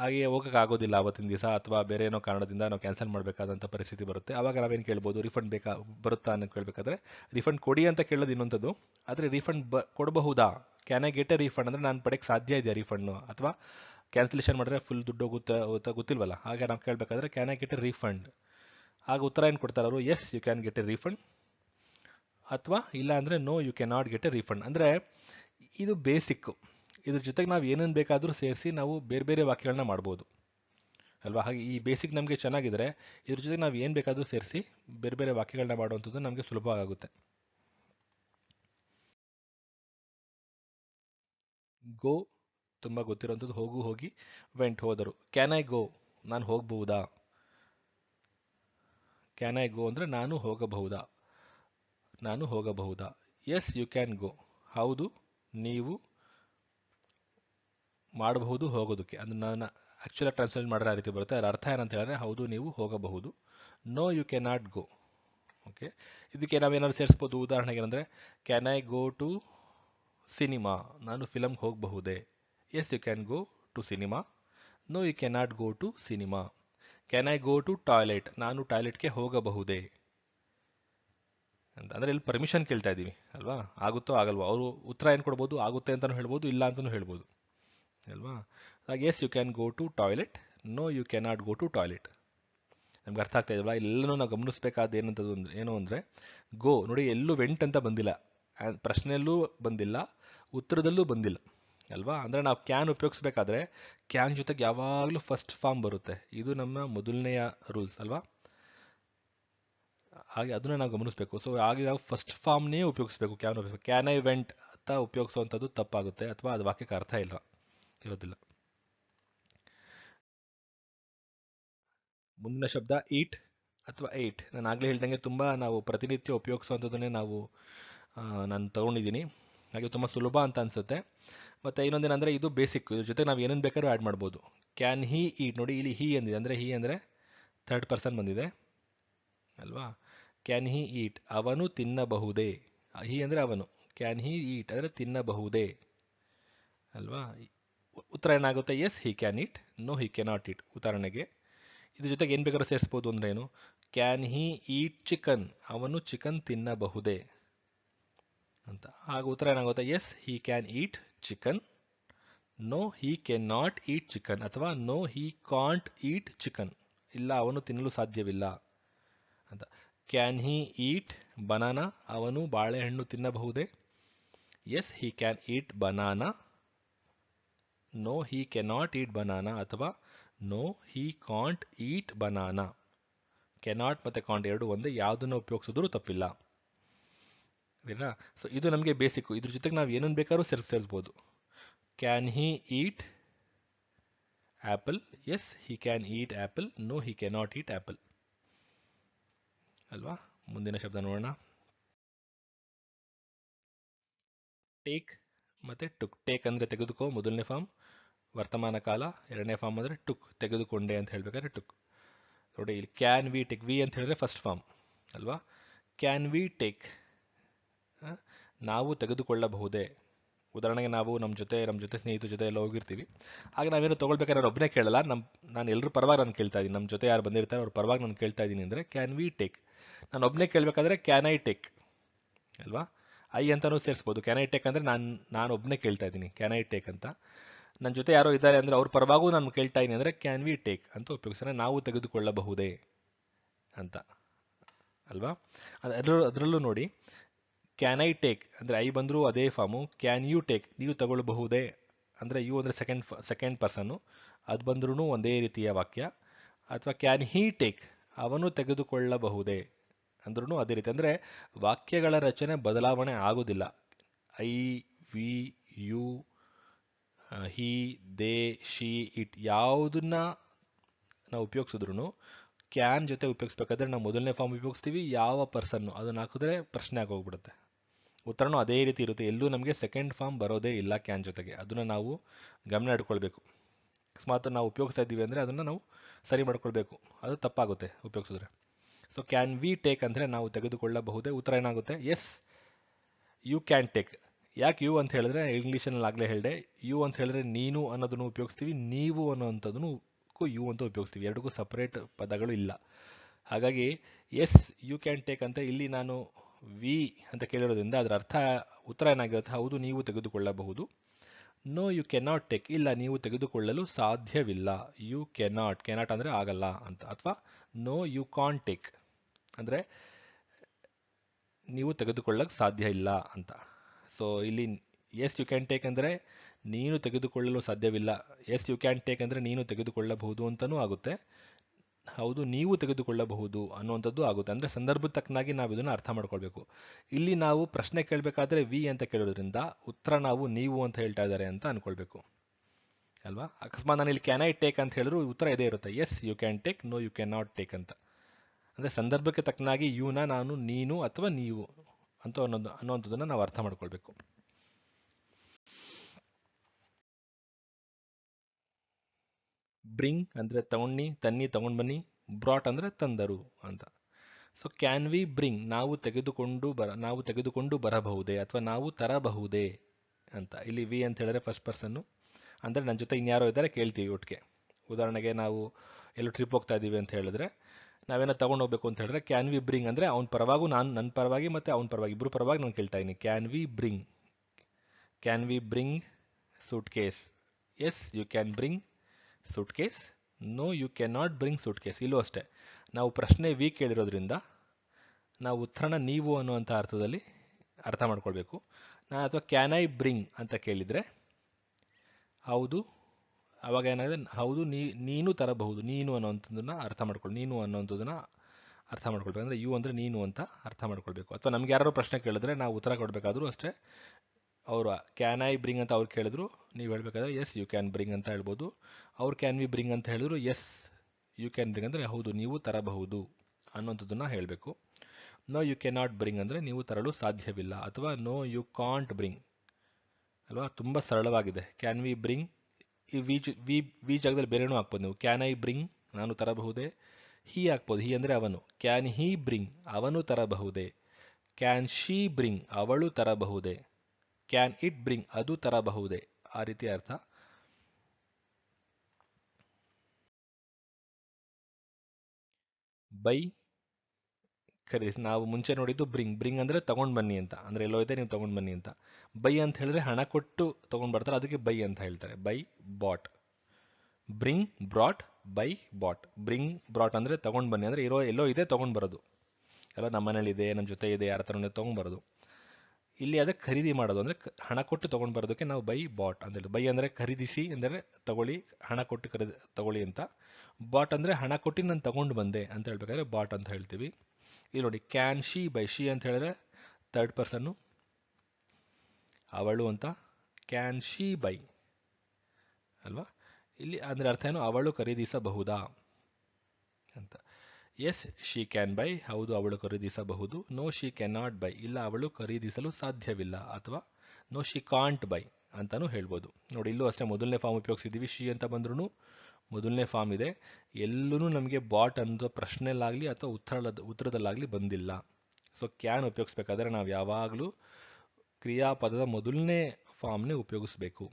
ಹಾಗೆ ಹೋಗೋಕ್ಕಾಗೋದಿಲ್ಲ ಆವತ್ತಿನ ದಿವಸ ಅಥವಾ ಬೇರೆ ಏನೋ ಕಾರಣದಿಂದ ನಾವು ಕ್ಯಾನ್ಸಲ್ ಮಾಡಬೇಕಾದಂಥ ಪರಿಸ್ಥಿತಿ ಬರುತ್ತೆ ಆವಾಗ ನಾವೇನು ಕೇಳ್ಬೋದು ರೀಫಂಡ್ ಬೇಕಾ ಬರುತ್ತಾ ಅನ್ನೋ ಕೇಳಬೇಕಾದ್ರೆ ರೀಫಂಡ್ ಕೊಡಿ ಅಂತ ಕೇಳೋದು ಇನ್ನೊಂಥದ್ದು ಆದರೆ ರೀಫಂಡ್ ಬ ಕೊಡಬಹುದಾ can I get a refund ಅಂದರೆ ನಾನು ಪಡೆಯಕ್ಕೆ ಸಾಧ್ಯ ಇದೆಯಾ ರೀಫಂಡು ಅಥವಾ ಕ್ಯಾನ್ಸಲೇಷನ್ ಮಾಡಿದ್ರೆ ಫುಲ್ ದುಡ್ಡು ಹೋಗುತ್ತೆ ಗೊತ್ತಿಲ್ವಲ್ಲ ಹಾಗೆ ನಾವು ಕೇಳಬೇಕಾದ್ರೆ can I get a refund ಆಗ ಉತ್ತರ ಏನು ಕೊಡ್ತಾರೆ ಅವರು yes you can get a refund ಅಥವಾ ಇಲ್ಲ ಅಂದ್ರೆ no you can not get a refund ಅಂದರೆ ಇದು ಬೇಸಿಕ್ಕು ಇದ್ರ ಜೊತೆಗೆ ನಾವು ಏನೇನು ಬೇಕಾದರೂ ಸೇರಿಸಿ ನಾವು ಬೇರೆ ಬೇರೆ ವಾಕ್ಯಗಳನ್ನ ಮಾಡ್ಬೋದು ಅಲ್ವಾ ಹಾಗೆ ಈ ಬೇಸಿಕ್ ನಮಗೆ ಚೆನ್ನಾಗಿದ್ರೆ ಇದ್ರ ಜೊತೆಗೆ ನಾವು ಏನು ಬೇಕಾದರೂ ಸೇರಿಸಿ ಬೇರೆ ಬೇರೆ ವಾಕ್ಯಗಳನ್ನ ಮಾಡುವಂಥದ್ದು ನಮಗೆ ಸುಲಭ ಆಗುತ್ತೆ ಗೋ ತುಂಬ ಗೊತ್ತಿರೋಂಥದ್ದು ಹೋಗು ಹೋಗಿ ವೆಂಟ್ ಹೋದರು ಕ್ಯಾನ್ ಐ ಗೋ ನಾನು ಹೋಗಬಹುದಾ ಕ್ಯಾನ್ ಐ ಗೋ ಅಂದರೆ ನಾನು ಹೋಗಬಹುದಾ ನಾನು ಹೋಗಬಹುದಾ ಎಸ್ ಯು ಕ್ಯಾನ್ ಗೋ ಹೌದು ನೀವು ಮಾಡಬಹುದು ಹೋಗೋದಕ್ಕೆ ಅಂದರೆ ನಾನು ಆ್ಯಕ್ಚುಲಾಗಿ ಟ್ರಾನ್ಸ್ಲೇಟ್ ಮಾಡಿದ್ರೆ ಆ ರೀತಿ ಬರುತ್ತೆ ಅದರ ಅರ್ಥ ಏನಂತ ಹೇಳಿದ್ರೆ ಹೌದು ನೀವು ಹೋಗಬಹುದು no you can not go okay ಇದಕ್ಕೆ ನಾವೇನಾದ್ರು ಸೇರಿಸ್ಬೋದು ಉದಾಹರಣೆಗೆ ಏನಂದರೆ can I go to cinema ನಾನು ಫಿಲಮ್ ಹೋಗಬಹುದೇ yes you can go to cinema no you can not go to cinema can I go to toilet ನಾನು ಟಾಯ್ಲೆಟ್ಗೆ ಹೋಗಬಹುದೇ ಅಂತ ಅಂದರೆ ಇಲ್ಲಿ ಪರ್ಮಿಷನ್ ಕೇಳ್ತಾ ಇದ್ದೀವಿ ಅಲ್ವಾ ಆಗುತ್ತೋ ಆಗಲ್ವ ಅವರು ಉತ್ತರ ಏನು ಕೊಡ್ಬೋದು ಆಗುತ್ತೆ ಅಂತಲೂ ಹೇಳ್ಬೋದು ಇಲ್ಲ ಅಂತಲೂ ಹೇಳ್ಬೋದು ಅಲ್ವಾ yes you can go to toilet no you can not go to toilet ನಮ್ಗೆ ಅರ್ಥ ಆಗ್ತಾ ಇದೆಯಲ್ಲ ಎಲ್ಲನೂ ನಾವು ಗಮನಿಸಬೇಕಾದ ಏನಂತದ್ದು ಅಂದ್ರೆ ಏನು ಅಂದರೆ ಗೋ ನೋಡಿ ಎಲ್ಲೂ ವೆಂಟ್ ಅಂತ ಬಂದಿಲ್ಲ ಪ್ರಶ್ನೆಯಲ್ಲೂ ಬಂದಿಲ್ಲ ಉತ್ತರದಲ್ಲೂ ಬಂದಿಲ್ಲ ಅಲ್ವಾ ಅಂದರೆ ನಾವು ಕ್ಯಾನ್ ಉಪಯೋಗಿಸ್ಬೇಕಾದ್ರೆ ಕ್ಯಾನ್ ಜೊತೆಗೆ ಯಾವಾಗಲೂ ಫಸ್ಟ್ ಫಾರ್ಮ್ ಬರುತ್ತೆ ಇದು ನಮ್ಮ ಮೊದಲನೆಯ ರೂಲ್ಸ್ ಅಲ್ವಾ ಹಾಗೆ ಅದನ್ನ ನಾವು ಗಮನಿಸಬೇಕು ಸೊ ಹಾಗೆ ನಾವು ಫಸ್ಟ್ ಫಾರ್ಮ್ನೇ ಉಪಯೋಗಿಸಬೇಕು ಕ್ಯಾನ್ ಉಪಯೋಗಿಸಬೇಕು ಕ್ಯಾನ್ ಐ ವೆಂಟ್ ಅಂತ ಉಪಯೋಗಿಸುವಂಥದ್ದು ತಪ್ಪಾಗುತ್ತೆ ಅಥವಾ ಅದು ವಾಕ್ಯಕ್ಕೆ ಅರ್ಥ ಇಲ್ಲ ಇರೋದಿಲ್ಲ ಮುಂದಿನ ಶಬ್ದ ಈಟ್ ಅಥವಾ ಏಯ್ಟ್ ನಾನು ಆಗಲೇ ಹೇಳ್ದಂಗೆ ತುಂಬ ನಾವು ಪ್ರತಿನಿತ್ಯ ಉಪಯೋಗಿಸುವಂಥದ್ದನ್ನೇ ನಾವು ನಾನು ತಗೊಂಡಿದ್ದೀನಿ ಹಾಗೆ ತುಂಬ ಸುಲಭ ಅಂತ ಅನ್ಸುತ್ತೆ ಮತ್ತೆ ಇನ್ನೊಂದೇನಂದ್ರೆ ಇದು ಬೇಸಿಕ್ ಇದ್ರ ಜೊತೆ ನಾವು ಏನೇನು ಬೇಕಾದ್ರೂ ಆ್ಯಡ್ ಮಾಡ್ಬೋದು ಕ್ಯಾನ್ ಹಿ ಈಟ್ ನೋಡಿ ಇಲ್ಲಿ ಹಿ ಅಂದಿದೆ ಅಂದರೆ ಹಿ ಅಂದರೆ ಥರ್ಡ್ ಪರ್ಸನ್ ಬಂದಿದೆ ಅಲ್ವಾ ಕ್ಯಾನ್ ಹಿ ಈಟ್ ಅವನು ತಿನ್ನಬಹುದೇ ಹಿ ಅಂದರೆ ಅವನು ಕ್ಯಾನ್ ಹಿ ಈಟ್ ಅಂದರೆ ತಿನ್ನಬಹುದೇ ಅಲ್ವಾ ಉತ್ತರ ಏನಾಗುತ್ತೆ yes he can eat no he cannot eat ಉದಾಹರಣೆಗೆ ಇದ್ರ ಜೊತೆಗೆ ಏನು ಬೇಕಾದ್ರೂ ಸೇರಿಸ್ಬೋದು ಅಂದ್ರೆ ಕ್ಯಾನ್ ಹಿ ಈಟ್ ಚಿಕನ್ ಅವನು ಚಿಕನ್ ತಿನ್ನಬಹುದೇ ಅಂತ ಹಾಗೆ ಉತ್ತರ ಏನಾಗುತ್ತೆ yes he can eat chicken no he can not eat chicken ಅಥವಾ no he can't eat chicken ಇಲ್ಲ ಅವನು ತಿನ್ನಲು ಸಾಧ್ಯವಿಲ್ಲ ಅಂತ ಕ್ಯಾನ್ ಹಿ ಈಟ್ ಬನಾನಾ ಅವನು ಬಾಳೆಹಣ್ಣು ತಿನ್ನಬಹುದೇ yes he can eat banana no he cannot eat banana ಅಥವಾ no he can't eat banana cannot ಮತ್ತೆ ಕಾಂಟ್ ಎರಡು ಒಂದೇ ಯಾವುದನ್ನ ಉಪಯೋಗಿಸಿದ್ರೂ ತಪ್ಪಿಲ್ಲ ಸರಿನಾ ಸೊ ಇದು ನಮಗೆ ಬೇಸಿಕ್ ಇದ್ರ ಜೊತೆಗೆ ನಾವು ಏನೇನು ಬೇಕಾದ್ರೂ ಸೇರಿಸಿ ಸೇರಿಸ್ಬೋದು can he eat apple yes he can eat apple no he cannot eat apple ಅಲ್ವಾ ಮುಂದಿನ ಶಬ್ದ ನೋಡೋಣ ಟೇಕ್ ಮತ್ತೆ ಟುಕ್ ಟೇಕ್ ಅಂದರೆ ತೆಗೆದುಕೋ ಮೊದಲನೇ ಫಾರ್ಮ್ ವರ್ತಮಾನ ಕಾಲ ಎರಡನೇ ಫಾರ್ಮ್ ಅಂದರೆ ಟುಕ್ ತೆಗೆದುಕೊಂಡೆ ಅಂತ ಹೇಳ್ಬೇಕಾದ್ರೆ ಟುಕ್ ನೋಡಿ ಇಲ್ಲಿ ಕ್ಯಾನ್ ವಿ ಟೇಕ್ ವಿ ಅಂತ ಹೇಳಿದ್ರೆ ಫಸ್ಟ್ ಫಾರ್ಮ್ ಅಲ್ವಾ ಕ್ಯಾನ್ ವಿ ಟೇಕ್ ನಾವು ತೆಗೆದುಕೊಳ್ಳಬಹುದೇ ಉದಾಹರಣೆಗೆ ನಾವು ನಮ್ಮ ಜೊತೆ ನಮ್ಮ ಜೊತೆ ಸ್ನೇಹಿತರ ಜೊತೆ ಎಲ್ಲ ಹೋಗಿರ್ತೀವಿ ಆಗ ನಾವೇನು ತೊಗೊಳ್ಬೇಕಾದ್ರೆ ಒಬ್ಬನೇ ಕೇಳಲ್ಲ ನಮ್ಮ ನಾನು ಎಲ್ಲರೂ ಪರವಾಗಿ ನಾನು ಕೇಳ್ತಾ ಇದ್ದೀನಿ ನಮ್ಮ ಜೊತೆ ಯಾರು ಬಂದಿರ್ತಾರೆ ಅವ್ರ ಪರವಾಗಿ ನಾನು ಕೇಳ್ತಾ ಇದ್ದೀನಿ ಅಂದರೆ ಕ್ಯಾನ್ ವಿ ಟೇಕ್ ನಾನು ಒಬ್ಬನೇ ಕೇಳಬೇಕಾದ್ರೆ ಕ್ಯಾನ್ ಐ ಟೇಕ್ ಅಲ್ವಾ ಐ ಅಂತಲೂ ಸೇರಿಸ್ಬೋದು ಕ್ಯಾನ್ ಐ ಟೇಕ್ ಅಂದರೆ ನಾನು ನಾನು ಒಬ್ಬನೇ ಕೇಳ್ತಾ ಇದ್ದೀನಿ ಕ್ಯಾನ್ ಐ ಟೇಕ್ ಅಂತ ನನ್ನ ಜೊತೆ ಯಾರೋ ಇದ್ದಾರೆ ಅಂದರೆ ಅವ್ರ ಪರವಾಗೂ ನಾನು ಕೇಳ್ತಾ ಇದ್ದೀನಿ ಅಂದರೆ ಕ್ಯಾನ್ ವಿ ಟೇಕ್ ಅಂತ ಉಪಯೋಗಿಸ್ತಾರೆ ನಾವು ತೆಗೆದುಕೊಳ್ಳಬಹುದೇ ಅಂತ ಅಲ್ವಾ ಅದ್ರಲ್ಲೂ ಅದರಲ್ಲೂ ನೋಡಿ ಕ್ಯಾನ್ ಐ ಟೇಕ್ ಅಂದರೆ ಐ ಬಂದರೂ ಅದೇ ಫಾರ್ಮು ಕ್ಯಾನ್ ಯು ಟೇಕ್ ನೀವು ತಗೊಳ್ಬಹುದೇ ಅಂದರೆ ಯು ಅಂದರೆ ಸೆಕೆಂಡ್ ಸೆಕೆಂಡ್ ಪರ್ಸನ್ ಅದು ಬಂದ್ರೂ ಒಂದೇ ರೀತಿಯ ವಾಕ್ಯ ಅಥವಾ ಕ್ಯಾನ್ ಹೀ ಟೇಕ್ ಅವನು ತೆಗೆದುಕೊಳ್ಳಬಹುದೇ ಅಂದ್ರೂ ಅದೇ ರೀತಿ ಅಂದರೆ ವಾಕ್ಯಗಳ ರಚನೆ ಬದಲಾವಣೆ ಆಗೋದಿಲ್ಲ I we you he they she it ಯಾವುದನ್ನ ನಾವು ಉಪಯೋಗಿಸಿದ್ರು ಕ್ಯಾನ್ ಜೊತೆ ಉಪಯೋಗಿಸ್ಬೇಕಾದ್ರೆ ನಾವು ಮೊದಲನೇ ಫಾರ್ಮ್ ಉಪಯೋಗಿಸ್ತೀವಿ ಯಾವ ಪರ್ಸನ್ನು ಅದನ್ನು ಹಾಕಿದ್ರೆ ಪ್ರಶ್ನೆ ಆಗೋಗ್ಬಿಡುತ್ತೆ ಉತ್ತರನೂ ಅದೇ ರೀತಿ ಇರುತ್ತೆ ಎಲ್ಲೂ ನಮಗೆ ಸೆಕೆಂಡ್ ಫಾರ್ಮ್ ಬರೋದೇ ಇಲ್ಲ ಕ್ಯಾನ್ ಜೊತೆಗೆ ಅದನ್ನು ನಾವು ಗಮನ ಇಟ್ಕೊಳ್ಬೇಕು ಅಕಸ್ಮಾತ್ ನಾವು ಉಪಯೋಗಿಸ್ತಾ ಇದ್ದೀವಿ ಅಂದರೆ ಅದನ್ನು ನಾವು ಸರಿ ಮಾಡ್ಕೊಳ್ಬೇಕು ಅದು ತಪ್ಪಾಗುತ್ತೆ ಉಪಯೋಗಿಸಿದ್ರೆ ಸೊ ಕ್ಯಾನ್ ವಿ ಟೇಕ್ ಅಂದರೆ ನಾವು ತೆಗೆದುಕೊಳ್ಳಬಹುದೇ ಉತ್ತರ ಏನಾಗುತ್ತೆ ಎಸ್ ಯು ಕ್ಯಾನ್ ಟೇಕ್ ಯಾಕೆ ಯು ಅಂತ ಹೇಳಿದ್ರೆ ಇಂಗ್ಲೀಷಲ್ಲಿ ಆಗಲೇ ಹೇಳಿದೆ ಯು ಅಂತ ಹೇಳಿದ್ರೆ ನೀನು ಅನ್ನೋದನ್ನು ಉಪಯೋಗಿಸ್ತೀವಿ ನೀವು ಅನ್ನೋವಂಥದ್ದನ್ನು ಯು ಅಂತ ಉಪಯೋಗಿಸ್ತೀವಿ ಎರಡಕ್ಕೂ ಸಪ್ರೇಟ್ ಪದಗಳು ಇಲ್ಲ ಹಾಗಾಗಿ ಎಸ್ ಯು ಕ್ಯಾನ್ ಟೇಕ್ ಅಂತ ಇಲ್ಲಿ ನಾನು ವಿ ಅಂತ ಕೇಳಿರೋದ್ರಿಂದ ಅದರ ಅರ್ಥ ಉತ್ತರ ಏನಾಗಿರುತ್ತೆ ಹೌದು ನೀವು ತೆಗೆದುಕೊಳ್ಳಬಹುದು ನೋ ಯು ಕೆನಾಟ್ ಟೇಕ್ ಇಲ್ಲ ನೀವು ತೆಗೆದುಕೊಳ್ಳಲು ಸಾಧ್ಯವಿಲ್ಲ ಯು ಕೆನಾಟ್ ಕೆನಾಟ್ ಅಂದರೆ ಆಗಲ್ಲ ಅಂತ ಅಥವಾ ನೋ ಯು ಕಾನ್ ಟೇಕ್ ಅಂದರೆ ನೀವು ತೆಗೆದುಕೊಳ್ಳಕ್ಕೆ ಸಾಧ್ಯ ಇಲ್ಲ ಅಂತ ಸೊ ಇಲ್ಲಿ ಎಸ್ ಯು ಕ್ಯಾನ್ ಟೇಕ್ ಅಂದರೆ ನೀನು ತೆಗೆದುಕೊಳ್ಳಲು ಸಾಧ್ಯವಿಲ್ಲ ಎಸ್ ಯು ಕ್ಯಾನ್ ಟೇಕ್ ಅಂದರೆ ನೀನು ತೆಗೆದುಕೊಳ್ಳಬಹುದು ಅಂತಲೂ ಆಗುತ್ತೆ ಹೌದು ನೀವು ತೆಗೆದುಕೊಳ್ಳಬಹುದು ಅನ್ನುವಂಥದ್ದು ಆಗುತ್ತೆ ಅಂದರೆ ಸಂದರ್ಭ ತಕ್ಕನಾಗಿ ನಾವು ಇದನ್ನು ಅರ್ಥ ಮಾಡ್ಕೊಳ್ಬೇಕು ಇಲ್ಲಿ ನಾವು ಪ್ರಶ್ನೆ ಕೇಳಬೇಕಾದ್ರೆ ವಿ ಅಂತ ಕೇಳೋದ್ರಿಂದ ಉತ್ತರ ನಾವು ನೀವು ಅಂತ ಹೇಳ್ತಾ ಇದ್ದಾರೆ ಅಂತ ಅಂದ್ಕೊಳ್ಬೇಕು ಅಲ್ವಾ ಅಕಸ್ಮಾತ್ ನಾನು ಇಲ್ಲಿ ಕ್ಯಾನ್ ಐ ಟೇಕ್ ಅಂತ ಹೇಳಿದ್ರು ಉತ್ತರ ಇದೇ ಇರುತ್ತೆ yes you can take no you can not take ಅಂತ ಅಂದರೆ ಸಂದರ್ಭಕ್ಕೆ ತಕ್ಕನಾಗಿ ಇವನ ನಾನು ನೀನು ಅಥವಾ ನೀವು ಅಂತ ಅನ್ನೋದು ಅನ್ನೋವಂಥದ್ದನ್ನು ನಾವು ಅರ್ಥ ಮಾಡ್ಕೊಳ್ಬೇಕು ಬ್ರಿಂಗ್ ಅಂದರೆ ತಗೊಂಡಿ ತನ್ನಿ ತಗೊಂಡ್ ಬನ್ನಿ ಬ್ರಾಟ್ ಅಂದರೆ ತಂದರು ಅಂತ ಸೊ ಕ್ಯಾನ್ ವಿ ಬ್ರಿಂಗ್ ನಾವು ತೆಗೆದುಕೊಂಡು ಬರ ನಾವು ತೆಗೆದುಕೊಂಡು ಬರಬಹುದೇ ಅಥವಾ ನಾವು ತರಬಹುದೇ ಅಂತ ಇಲ್ಲಿ ವಿ ಅಂತ ಹೇಳಿದ್ರೆ ಫಸ್ಟ್ ಪರ್ಸನ್ನು ಅಂದರೆ ನನ್ನ ಜೊತೆ ಇನ್ಯಾರೋ ಇದ್ದಾರೆ ಕೇಳ್ತೀವಿ ಒಟ್ಟಿಗೆ ಉದಾಹರಣೆಗೆ ನಾವು ಎಲ್ಲೂ ಟ್ರಿಪ್ ಹೋಗ್ತಾ ಇದ್ದೀವಿ ಅಂತ ಹೇಳಿದ್ರೆ ನಾವೇನ ತಗೊಂಡು ಹೋಗ್ಬೇಕು ಅಂತ ಹೇಳಿದ್ರೆ ಕ್ಯಾನ್ ವಿ ಬ್ರಿಂಗ್ ಅಂದರೆ ಅವ್ನ ಪರವಾಗಿ ನಾನು ನನ್ನ ಪರವಾಗಿ ಮತ್ತು ಅವ್ನ ಪರವಾಗಿ ಇಬ್ಬರು ಪರವಾಗಿ ನಾನು ಕೇಳ್ತಾ ಇದ್ದೀನಿ can we bring can we bring suitcase yes you can bring suitcase no you can not bring suitcase ಇಲ್ಲೂ ಅಷ್ಟೇ ನಾವು ಪ್ರಶ್ನೆ ವಿ ಕೇಳಿರೋದ್ರಿಂದ ನಾವು ಉತ್ತರನ ನೀವು ಅನ್ನುವಂಥ ಅರ್ಥದಲ್ಲಿ ಅರ್ಥ ಮಾಡ್ಕೊಳ್ಬೇಕು ನಾನು ಅಥವಾ ಕ್ಯಾನ್ ಐ ಬ್ರಿಂಗ್ ಅಂತ ಕೇಳಿದರೆ ಹೌದು ಅವಾಗ ಏನಾಗಿದೆ ಹೌದು ನೀ ನೀನು ತರಬಹುದು ನೀನು ಅನ್ನೋವಂಥದ್ದನ್ನು ಅರ್ಥ ಮಾಡ್ಕೊಳ್ಳಿ ನೀನು ಅನ್ನೋವಂಥದ್ದನ್ನು ಅರ್ಥ ಮಾಡ್ಕೊಳ್ಬೇಕು ಅಂದರೆ ಯು ಅಂದರೆ ನೀನು ಅಂತ ಅರ್ಥ ಮಾಡ್ಕೊಳ್ಬೇಕು ಅಥವಾ ನಮ್ಗೆ ಯಾರು ಪ್ರಶ್ನೆ ಕೇಳಿದ್ರೆ ನಾವು ಉತ್ತರ ಕೊಡಬೇಕಾದ್ರೂ ಅಷ್ಟೇ ಅವರು ಕ್ಯಾನ್ ಐ ಬ್ರಿಂಗ್ ಅಂತ ಅವ್ರು ಕೇಳಿದ್ರು ನೀವು ಹೇಳಬೇಕಾದ್ರೆ ಎಸ್ ಯು ಕ್ಯಾನ್ ಬ್ರಿಂಗ್ ಅಂತ ಹೇಳ್ಬೋದು ಅವ್ರು ಕ್ಯಾನ್ ವಿ ಬ್ರಿಂಗ್ ಅಂತ ಹೇಳಿದ್ರು ಎಸ್ ಯು ಕ್ಯಾನ್ ಬ್ರಿಂಗ್ ಅಂದರೆ ಹೌದು ನೀವು ತರಬಹುದು ಅನ್ನೋಂಥದ್ದನ್ನು ಹೇಳಬೇಕು no you can not bring ಅಂದರೆ ನೀವು ತರಲು ಸಾಧ್ಯವಿಲ್ಲ ಅಥವಾ ನೋ ಯು ಕಾಂಟ್ ಬ್ರಿಂಗ್ ಅಲ್ವಾ ತುಂಬ ಸರಳವಾಗಿದೆ ಕ್ಯಾನ್ ವಿ ಬ್ರಿಂಗ್ ಈ ವಿ ವಿ ವಿ ಜಾಗದಲ್ಲಿ ಬೇರೆನೂ ಹಾಕ್ಬೋದು ನೀವು ಕ್ಯಾನ್ ಐ ಬ್ರಿಂಗ್ ನಾನು ತರಬಹುದೇ ಹೀ ಹಾಕ್ಬೋದು ಹೀ ಅಂದರೆ ಅವನು ಕ್ಯಾನ್ ಹೀ ಬ್ರಿಂಗ್ ಅವನು ತರಬಹುದೇ ಕ್ಯಾನ್ ಶೀ ಬ್ರಿಂಗ್ ಅವಳು ತರಬಹುದೇ ಕ್ಯಾನ್ ಇಟ್ ಬ್ರಿಂಗ್ ಅದು ತರಬಹುದೇ ಆ ರೀತಿ ಅರ್ಥ ಬೈ ಖರೀದಿಸಿ ನಾವು ಮುಂಚೆ ನೋಡಿದ್ದು ಬ್ರಿಂಗ್ ಬ್ರಿಂಗ್ ಅಂದರೆ ತಗೊಂಡು ಬನ್ನಿ ಅಂತ ಅಂದರೆ ಎಲ್ಲೋ ಇದೆ ನೀವು ತಗೊಂಡು ಬನ್ನಿ ಅಂತ ಬೈ ಅಂತ ಹೇಳಿದ್ರೆ ಹಣ ಕೊಟ್ಟು ತೊಗೊಂಡು ಬರ್ತಾರೆ ಅದಕ್ಕೆ ಬೈ ಅಂತ ಹೇಳ್ತಾರೆ buy bought bring brought buy bought bring brought ಅಂದರೆ ತಗೊಂಡ್ ಬನ್ನಿ ಅಂದರೆ ಇರೋ ಎಲ್ಲೋ ಇದೆ ತಗೊಂಡ್ ಬರೋದು ಎಲ್ಲ ನಮ್ಮ ಮನೇಲಿ ಇದೆ ನಮ್ಮ ಜೊತೆ ಇದೆ ಯಾರ ತಗೊಂಡ್ ಬರೋದು ಇಲ್ಲಿ ಅದಕ್ಕೆ ಖರೀದಿ ಮಾಡೋದು ಅಂದರೆ ಹಣ ಕೊಟ್ಟು ತಗೊಂಡ್ ಬರೋದಕ್ಕೆ ನಾವು ಬೈ ಬಾಟ್ ಅಂತೇಳಿ ಬೈ ಅಂದರೆ ಖರೀದಿಸಿ ಅಂದರೆ ತಗೊಳ್ಳಿ ಹಣ ಕೊಟ್ಟು ಖರೀದಿ ತಗೊಳ್ಳಿ ಅಂತ ಬಾಟ್ ಅಂದರೆ ಹಣ ಕೊಟ್ಟು ನಾನು ತಗೊಂಡು ಬಂದೆ ಅಂತ ಹೇಳ್ಬೇಕಾದ್ರೆ ಬಾಟ್ ಅಂತ ಹೇಳ್ತೀವಿ ಇಲ್ಲಿ ನೋಡಿ ಕ್ಯಾನ್ ಶಿ ಬೈ ಶಿ ಅಂತ ಹೇಳಿದ್ರೆ ಥರ್ಡ್ ಪರ್ಸನ್ನು ಅವಳು ಅಂತ ಕ್ಯಾನ್ ಶಿ ಬೈ ಅಲ್ವಾ ಇಲ್ಲಿ ಅಂದ್ರೆ ಅರ್ಥ ಏನು ಅವಳು ಖರೀದಿಸಬಹುದಾ ಅಂತ ಎಸ್ ಶಿ ಕ್ಯಾನ್ ಬೈ ಹೌದು ಅವಳು ಖರೀದಿಸಬಹುದು no she can not buy ಇಲ್ಲ ಅವಳು ಖರೀದಿಸಲು ಸಾಧ್ಯವಿಲ್ಲ ಅಥವಾ ನೋ ಶಿ ಕಾಂಟ್ ಬೈ ಅಂತಾನೂ ಹೇಳ್ಬೋದು ನೋಡಿ ಇಲ್ಲೂ ಅಷ್ಟೇ ಮೊದಲನೇ ಫಾರ್ಮ್ ಉಪಯೋಗಿಸಿದ್ದೀವಿ ಶಿ ಅಂತ ಬಂದ್ರೂ ಮೊದಲನೇ ಫಾರ್ಮ್ ಇದೆ ಎಲ್ಲೂ ನಮಗೆ ಬಾಟ್ ಅನ್ನೋ ಪ್ರಶ್ನೆಲ್ಲಾಗ್ಲಿ ಅಥವಾ ಉತ್ತರದ ಉತ್ತರದಲ್ಲಾಗಲಿ ಬಂದಿಲ್ಲ ಸೊ ಕ್ಯಾನ್ ಉಪಯೋಗಿಸ್ಬೇಕಾದ್ರೆ ನಾವು ಯಾವಾಗಲೂ ಕ್ರಿಯಾಪದದ ಮೊದಲನೇ ಫಾರ್ಮ್ನೇ ಉಪಯೋಗಿಸಬೇಕು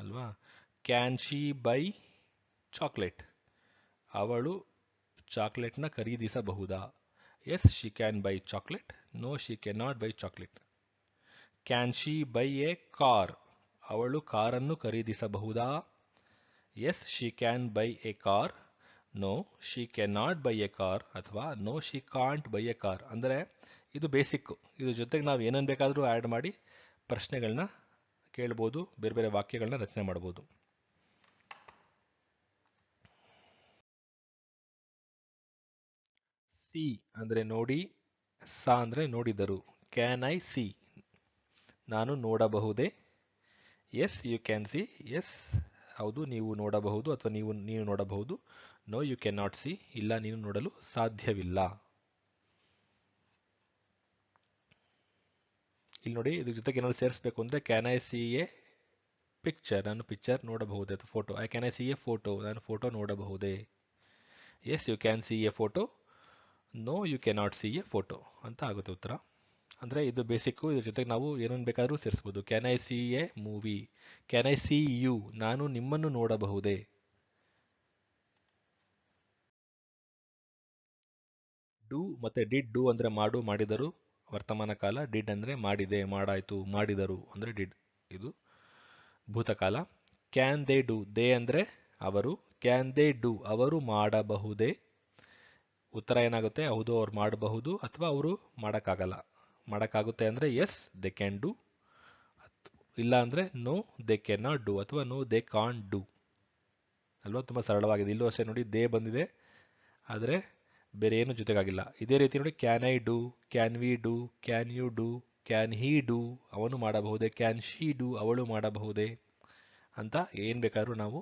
ಅಲ್ವಾ ಕ್ಯಾನ್ ಶಿ ಬೈ ಚಾಕ್ಲೇಟ್ ಅವಳು ಚಾಕ್ಲೇಟ್ನ ಖರೀದಿಸಬಹುದಾ yes she can buy chocolate no she can not buy chocolate can she buy a car ಅವಳು ಕಾರನ್ನು ಖರೀದಿಸಬಹುದಾ yes she can buy a car no she can not buy a car ಅಥವಾ no she can't buy a car ಅಂದರೆ ಇದು basic ಇದ್ರ ಜೊತೆಗೆ ನಾವು ಏನೇನು ಬೇಕಾದರೂ ಆ್ಯಡ್ ಮಾಡಿ ಪ್ರಶ್ನೆಗಳನ್ನ ಕೇಳ್ಬೋದು ಬೇರೆ ಬೇರೆ ವಾಕ್ಯಗಳನ್ನ ರಚನೆ ಮಾಡ್ಬೋದು ಸಿ ಅಂದರೆ ನೋಡಿ ಸಾ ಅಂದರೆ ನೋಡಿದರು ಕ್ಯಾನ್ ಐ ಸಿ ನಾನು ನೋಡಬಹುದೇ yes you can see yes ಹೌದು ನೀವು ನೋಡಬಹುದು ಅಥವಾ ನೀವು ನೀವು ನೋಡಬಹುದು no you can not see ಇಲ್ಲ ನೀನು ನೋಡಲು ಸಾಧ್ಯವಿಲ್ಲ ಇಲ್ಲಿ ನೋಡಿ ಇದ್ರ ಜೊತೆಗೆ ಏನಾದ್ರು ಸೇರಿಸಬೇಕು ಅಂದ್ರೆ can I see a picture ನಾನು ಪಿಕ್ಚರ್ ನೋಡಬಹುದೇ ಅಥವಾ photo I can I see a photo ನಾನು ಫೋಟೋ ನೋಡಬಹುದೇ yes you can see a photo no you not see a photo ಅಂತ ಆಗುತ್ತೆ ಉತ್ತರ ಅಂದ್ರೆ ಇದು ಬೇಸಿಕ್ಕು ಇದ್ರ ಜೊತೆಗೆ ನಾವು ಏನೇನು ಬೇಕಾದರೂ ಸೇರಿಸಬಹುದು can I see a movie can I see you ನಾನು ನಿಮ್ಮನ್ನು ನೋಡಬಹುದೇ ಡೂ ಮತ್ತೆ ಡಿಡ್ ಡೂ ಅಂದ್ರೆ ಮಾಡು ಮಾಡಿದರು ವರ್ತಮಾನ ಕಾಲ ಡಿಡ್ ಅಂದರೆ ಮಾಡಿದೆ ಮಾಡಾಯಿತು ಮಾಡಿದರು ಅಂದರೆ ಡಿಡ್ ಇದು ಭೂತಕಾಲ ಕ್ಯಾನ್ ದೇ ಡು ದೇ ಅಂದರೆ ಅವರು ಕ್ಯಾನ್ ದೇ ಡು ಅವರು ಮಾಡಬಹುದೇ ಉತ್ತರ ಏನಾಗುತ್ತೆ ಹೌದು ಅವ್ರು ಮಾಡಬಹುದು ಅಥವಾ ಅವರು ಮಾಡೋಕ್ಕಾಗಲ್ಲ ಮಾಡೋಕ್ಕಾಗುತ್ತೆ ಅಂದರೆ ಎಸ್ ದೆ ಕ್ಯಾನ್ ಡು ಇಲ್ಲ ಅಂದರೆ no they can not do ಅಥವಾ ನೋ ದೇ ಕಾನ್ ಡು ಅಲ್ವಾ ತುಂಬ ಸರಳವಾಗಿದೆ ಇಲ್ಲೂ ಅಷ್ಟೇ ನೋಡಿ ದೇ ಬಂದಿದೆ ಆದರೆ ಬೇರೆ ಏನು ಜೊತೆಗಾಗಿಲ್ಲ ಇದೇ ರೀತಿ ನೋಡಿ can I do can we do can you do can he do ಅವನು ಮಾಡಬಹುದೇ ಕ್ಯಾನ್ ಶೀ ಡು ಅವಳು ಮಾಡಬಹುದೇ ಅಂತ ಏನು ಬೇಕಾದರೂ ನಾವು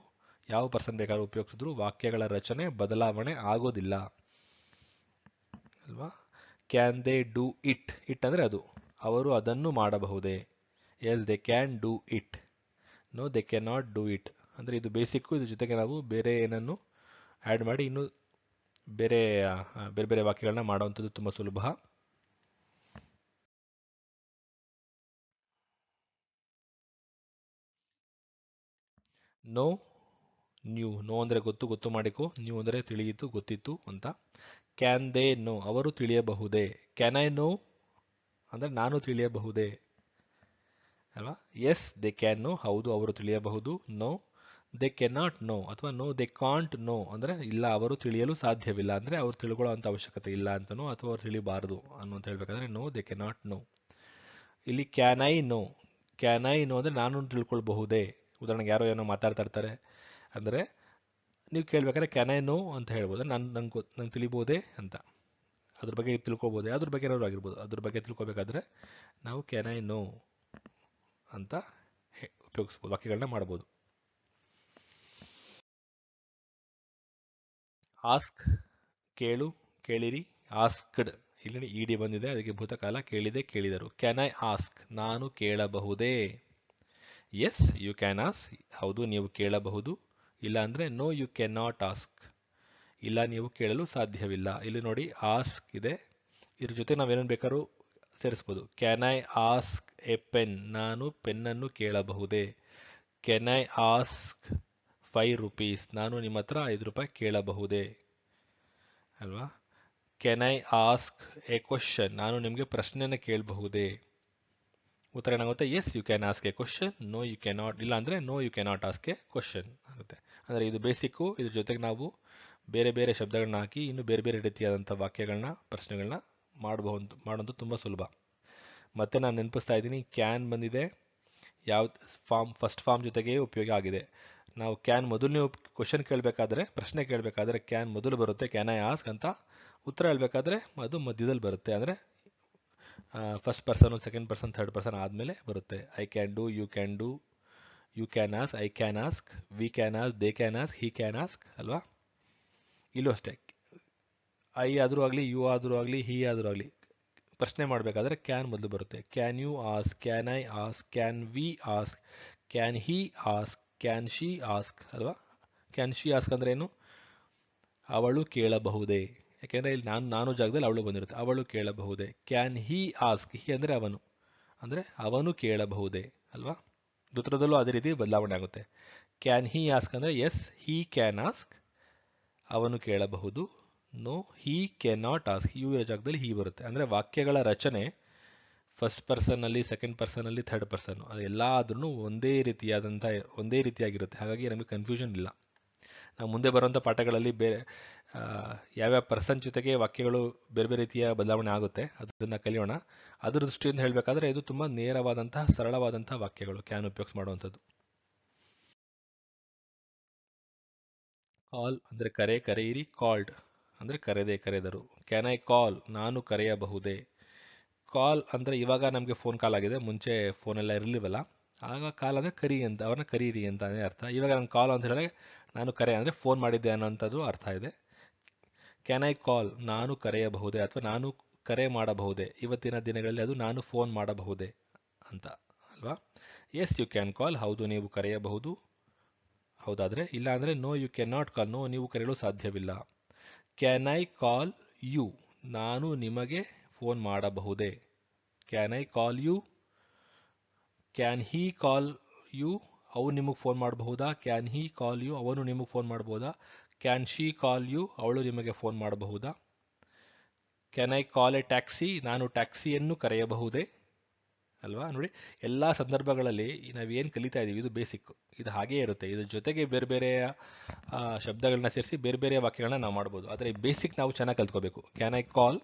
ಯಾವ ಪರ್ಸನ್ ಬೇಕಾದ್ರೂ ಉಪಯೋಗಿಸಿದ್ರು ವಾಕ್ಯಗಳ ರಚನೆ ಬದಲಾವಣೆ ಆಗೋದಿಲ್ಲ ಅಲ್ವಾ can they do it it ಅಂದರೆ ಅದು ಅವರು ಅದನ್ನು ಮಾಡಬಹುದೇ yes they can do it no they can not do it ಅಂದರೆ ಇದು ಬೇಸಿಕ್ಕು ಇದ್ರ ಜೊತೆಗೆ ನಾವು ಬೇರೆ ಏನನ್ನು ಆ್ಯಡ್ ಮಾಡಿ ಇನ್ನೂ ಬೇರೆ ಬೇರೆ ಬೇರೆ ವಾಕ್ಯಗಳನ್ನ ಮಾಡುವಂಥದ್ದು ತುಂಬ ಸುಲಭ ನೋ ನ್ಯೂ ನೋ ಅಂದರೆ ಗೊತ್ತು ಗೊತ್ತು ಮಾಡಿಕೊ ನ್ಯೂ ಅಂದರೆ ತಿಳಿಯಿತು ಗೊತ್ತಿತ್ತು ಅಂತ ಕ್ಯಾನ್ ದೇ ನೋ ಅವರು ತಿಳಿಯಬಹುದೇ ಕ್ಯಾನ್ ಐ ನೋ ಅಂದರೆ ನಾನು ತಿಳಿಯಬಹುದೇ ಅಲ್ವಾ ಎಸ್ ದೇ ಕ್ಯಾನ್ ನೋ ಹೌದು ಅವರು ತಿಳಿಯಬಹುದು ನೋ ದೆ ಕೆನಾಟ್ ನೋ ಅಥವಾ ನೋ ದೆ ಕಾಂಟ್ ನೋ ಅಂದರೆ ಇಲ್ಲ ಅವರು ತಿಳಿಯಲು ಸಾಧ್ಯವಿಲ್ಲ ಅಂದರೆ ಅವರು ತಿಳ್ಕೊಳ್ಳೋ ಅವಶ್ಯಕತೆ ಇಲ್ಲ ಅಂತನೋ ಅಥವಾ ಅವ್ರು ತಿಳಿಬಾರದು ಅನ್ನೋಂತ ಹೇಳ್ಬೇಕಂದ್ರೆ ನೋ ದೆ ಕೆನಾಟ್ ನೋ ಇಲ್ಲಿ can I know can I know ಅಂದರೆ ನಾನು ತಿಳ್ಕೊಳ್ಬಹುದೇ ಉದಾಹರಣೆಗೆ ಯಾರೋ ಏನೋ ಮಾತಾಡ್ತಾ ಇರ್ತಾರೆ ಅಂದರೆ ನೀವು ಕೇಳಬೇಕಾದ್ರೆ ಕ್ಯಾನ್ ಐ ನೋ ಅಂತ ಹೇಳ್ಬೋದು ನಾನು ನಂಗೆ ನಂಗೆ ತಿಳಿಬೋದೇ ಅಂತ ಅದ್ರ ಬಗ್ಗೆ ತಿಳ್ಕೊಬೋದು ಅದ್ರ ಬಗ್ಗೆ ಏನಾದ್ರು ಆಗಿರ್ಬೋದು ಅದ್ರ ಬಗ್ಗೆ ತಿಳ್ಕೊಬೇಕಾದ್ರೆ ನಾವು ಕ್ಯಾನ್ ಐ ನೋ ಅಂತ ಉಪಯೋಗಿಸ್ಬೋದು ವಾಕ್ಯಗಳನ್ನ ಮಾಡ್ಬೋದು ಆಸ್ಕ್ ಕೇಳು ಕೇಳಿರಿ ಆಸ್ಕ್ಡ್ ಇಲ್ಲಿ ಇಡಿ ಬಂದಿದೆ ಅದಕ್ಕೆ ಭೂತಕಾಲ ಕೇಳಿದೆ ಕೇಳಿದರು ಕ್ಯಾನ್ ಐ ಆಸ್ಕ್ ನಾನು ಕೇಳಬಹುದೇ ಎಸ್ ಯು ಕ್ಯಾನ್ ಆಸ್ಕ್ ಹೌದು ನೀವು ಕೇಳಬಹುದು ಇಲ್ಲ ಅಂದ್ರೆ no you can not ask ಇಲ್ಲ ನೀವು ಕೇಳಲು ಸಾಧ್ಯವಿಲ್ಲ ಇಲ್ಲಿ ನೋಡಿ ಆಸ್ಕ್ ಇದೆ ಇದ್ರ ಜೊತೆ ನಾವೇನೇನು ಬೇಕಾದ್ರೂ ಸೇರಿಸ್ಬೋದು can I ask a pen ನಾನು ಪೆನ್ನನ್ನು ಕೇಳಬಹುದೇ can I ask five rupees ನಾನು ನಿಮ್ಮ ಹತ್ರ ಐದು ರೂಪಾಯಿ ಕೇಳಬಹುದೇ ಅಲ್ವಾ can I ask a question ನಾನು ನಿಮಗೆ ಪ್ರಶ್ನೆಯನ್ನು ಕೇಳಬಹುದೇ ಉತ್ತರ ಏನಾಗುತ್ತೆ yes you can ask a question no you cannot ಇಲ್ಲ ಅಂದ್ರೆ no you cannot ask a question ಆಗುತ್ತೆ ಅಂದರೆ ಇದು ಬೇಸಿಕ್ಕು ಇದ್ರ ಜೊತೆಗೆ ನಾವು ಬೇರೆ ಬೇರೆ ಶಬ್ದಗಳನ್ನ ಹಾಕಿ ಇನ್ನು ಬೇರೆ ಬೇರೆ ರೀತಿಯಾದಂಥ ವಾಕ್ಯಗಳನ್ನ ಪ್ರಶ್ನೆಗಳನ್ನ ಮಾಡಬಹುದು ಮಾಡೋದು ತುಂಬ ಸುಲಭ ಮತ್ತೆ ನಾನು ನೆನಪಿಸ್ತಾ ಇದ್ದೀನಿ ಕ್ಯಾನ್ ಬಂದಿದೆ ಯಾವ ಫಾರ್ಮ್ ಫಸ್ಟ್ ಫಾರ್ಮ್ ಜೊತೆಗೆ ಉಪಯೋಗ ಆಗಿದೆ ನಾವು ಕ್ಯಾನ್ ಮೊದಲು ನೀವು ಕ್ವಶನ್ ಕೇಳಬೇಕಾದ್ರೆ ಪ್ರಶ್ನೆ ಕೇಳಬೇಕಾದ್ರೆ ಕ್ಯಾನ್ ಮೊದಲು ಬರುತ್ತೆ ಕ್ಯಾನ್ ಐ ಆಸ್ಕ್ ಅಂತ ಉತ್ತರ ಹೇಳಬೇಕಾದ್ರೆ ಅದು ಮಧ್ಯದಲ್ಲಿ ಬರುತ್ತೆ ಅಂದರೆ first person second person third person ಆದಮೇಲೆ ಬರುತ್ತೆ I can do you can do you can ask I can ask we can ask they can ask he can ask ಅಲ್ವಾ ಇಲ್ಲೂ ಅಷ್ಟೇ ಐ ಆದರೂ ಆಗಲಿ ಯು ಆದರೂ ಆಗಲಿ ಹಿ ಆದರೂ ಆಗಲಿ ಪ್ರಶ್ನೆ ಮಾಡಬೇಕಾದ್ರೆ ಕ್ಯಾನ್ ಮೊದಲು ಬರುತ್ತೆ can you ask can I ask can we ask can he ask can she ask ಅಲ್ವಾ ಕ್ಯಾನ್ ಶಿ ಆಸ್ಕ್ ಅಂದ್ರೆ ಏನು ಅವಳು ಕೇಳಬಹುದೇ ಯಾಕೆಂದ್ರೆ ಇಲ್ಲಿ ನಾನು ನಾನು ಜಾಗದಲ್ಲಿ ಅವಳು ಬಂದಿರುತ್ತೆ ಅವಳು ಕೇಳಬಹುದೇ ಕ್ಯಾನ್ ಹಿ ಆಸ್ಕ್ ಹಿ ಅಂದರೆ ಅವನು ಅಂದ್ರೆ ಅವನು ಕೇಳಬಹುದೇ ಅಲ್ವಾ ದುತ್ರದಲ್ಲೂ ಅದೇ ರೀತಿ ಬದಲಾವಣೆ ಆಗುತ್ತೆ ಕ್ಯಾನ್ ಹಿ ಆಸ್ಕ್ ಅಂದ್ರೆ ಎಸ್ ಹಿ ಕ್ಯಾನ್ ಆಸ್ಕ್ ಅವನು ಕೇಳಬಹುದು no he can not ask you ಇರೋ ಜಾಗದಲ್ಲಿ ಹೀ ಬರುತ್ತೆ ಅಂದ್ರೆ ವಾಕ್ಯಗಳ ರಚನೆ ಫಸ್ಟ್ ಅಲ್ಲಿ ಸೆಕೆಂಡ್ ಪರ್ಸನಲ್ಲಿ ಥರ್ಡ್ ಪರ್ಸನ್ ಅದು ಎಲ್ಲಾದ್ರೂ ಒಂದೇ ರೀತಿಯಾದಂಥ ಒಂದೇ ರೀತಿಯಾಗಿರುತ್ತೆ ಹಾಗಾಗಿ ನಮಗೆ ಕನ್ಫ್ಯೂಷನ್ ಇಲ್ಲ ನಾವು ಮುಂದೆ ಬರುವಂಥ ಪಾಠಗಳಲ್ಲಿ ಬೇರೆ ಯಾವ್ಯಾವ ಪರ್ಸನ್ ಜೊತೆಗೆ ವಾಕ್ಯಗಳು ಬೇರೆ ಬೇರೆ ರೀತಿಯ ಬದಲಾವಣೆ ಆಗುತ್ತೆ ಅದನ್ನು ಕಲಿಯೋಣ ಅದ್ರ ದೃಷ್ಟಿಯಿಂದ ಹೇಳಬೇಕಾದ್ರೆ ಇದು ತುಂಬ ನೇರವಾದಂತಹ ಸರಳವಾದಂತಹ ವಾಕ್ಯಗಳು ಕ್ಯಾನ್ ಉಪಯೋಗಿಸ್ ಮಾಡುವಂಥದ್ದು ಕಾಲ್ ಅಂದರೆ ಕರೆ ಕರೆಯಿರಿ ಕಾಲ್ಡ್ ಅಂದರೆ ಕರೆದೆ ಕರೆದರು ಕ್ಯಾನ್ ಐ ಕಾಲ್ ನಾನು ಕರೆಯಬಹುದೇ ಕಾಲ್ ಅಂದರೆ ಇವಾಗ ನಮಗೆ ಫೋನ್ ಕಾಲ್ ಆಗಿದೆ ಮುಂಚೆ ಫೋನೆಲ್ಲ ಇರಲಿವಲ್ಲ ಆಗ ಕಾಲ್ ಅಂದರೆ ಕರಿ ಅಂತ ಅವ್ರನ್ನ ಕರೀರಿ ಅಂತಲೇ ಅರ್ಥ ಇವಾಗ ನಾನು ಕಾಲ್ ಅಂತ ಹೇಳಿದ್ರೆ ನಾನು ಕರೆ ಅಂದರೆ ಫೋನ್ ಮಾಡಿದ್ದೆ ಅನ್ನೋಂಥದ್ದು ಅರ್ಥ ಇದೆ ಕ್ಯಾನ್ ಐ ಕಾಲ್ ನಾನು ಕರೆಯಬಹುದೇ ಅಥವಾ ನಾನು ಕರೆ ಮಾಡಬಹುದೇ ಇವತ್ತಿನ ದಿನಗಳಲ್ಲಿ ಅದು ನಾನು ಫೋನ್ ಮಾಡಬಹುದೇ ಅಂತ ಅಲ್ವಾ ಎಸ್ ಯು ಕ್ಯಾನ್ ಕಾಲ್ ಹೌದು ನೀವು ಕರೆಯಬಹುದು ಹೌದಾದರೆ ಇಲ್ಲಾಂದರೆ no you can not call no ನೀವು ಕರೆಯಲು ಸಾಧ್ಯವಿಲ್ಲ ಕ್ಯಾನ್ ಐ ಕಾಲ್ ಯು ನಾನು ನಿಮಗೆ ಫೋನ್ ಮಾಡಬಹುದೇ can I call you can he call you ಅವನು ನಿಮಗೆ ಫೋನ್ ಮಾಡಬಹುದಾ ಕ್ಯಾನ್ ಹೀ ಕಾಲ್ ಯು ಅವನು ನಿಮಗೆ ಫೋನ್ ಮಾಡಬಹುದಾ ಕ್ಯಾನ್ ಶಿ ಕಾಲ್ ಯು ಅವಳು ನಿಮಗೆ ಫೋನ್ ಮಾಡಬಹುದಾ can I call a taxi ನಾನು ಟ್ಯಾಕ್ಸಿಯನ್ನು ಕರೆಯಬಹುದೇ ಅಲ್ವಾ ನೋಡಿ ಎಲ್ಲ ಸಂದರ್ಭಗಳಲ್ಲಿ ನಾವೇನು ಕಲಿತಾ ಇದ್ದೀವಿ ಇದು ಬೇಸಿಕ್ ಇದು ಹಾಗೇ ಇರುತ್ತೆ ಇದ್ರ ಜೊತೆಗೆ ಬೇರೆ ಬೇರೆ ಶಬ್ದಗಳನ್ನ ಸೇರಿಸಿ ಬೇರೆ ಬೇರೆ ವಾಕ್ಯಗಳನ್ನ ನಾವು ಮಾಡ್ಬೋದು ಆದರೆ ಈ ಬೇಸಿಕ್ ನಾವು ಚೆನ್ನಾಗಿ ಕಲ್ತ್ಕೋಬೇಕು can I call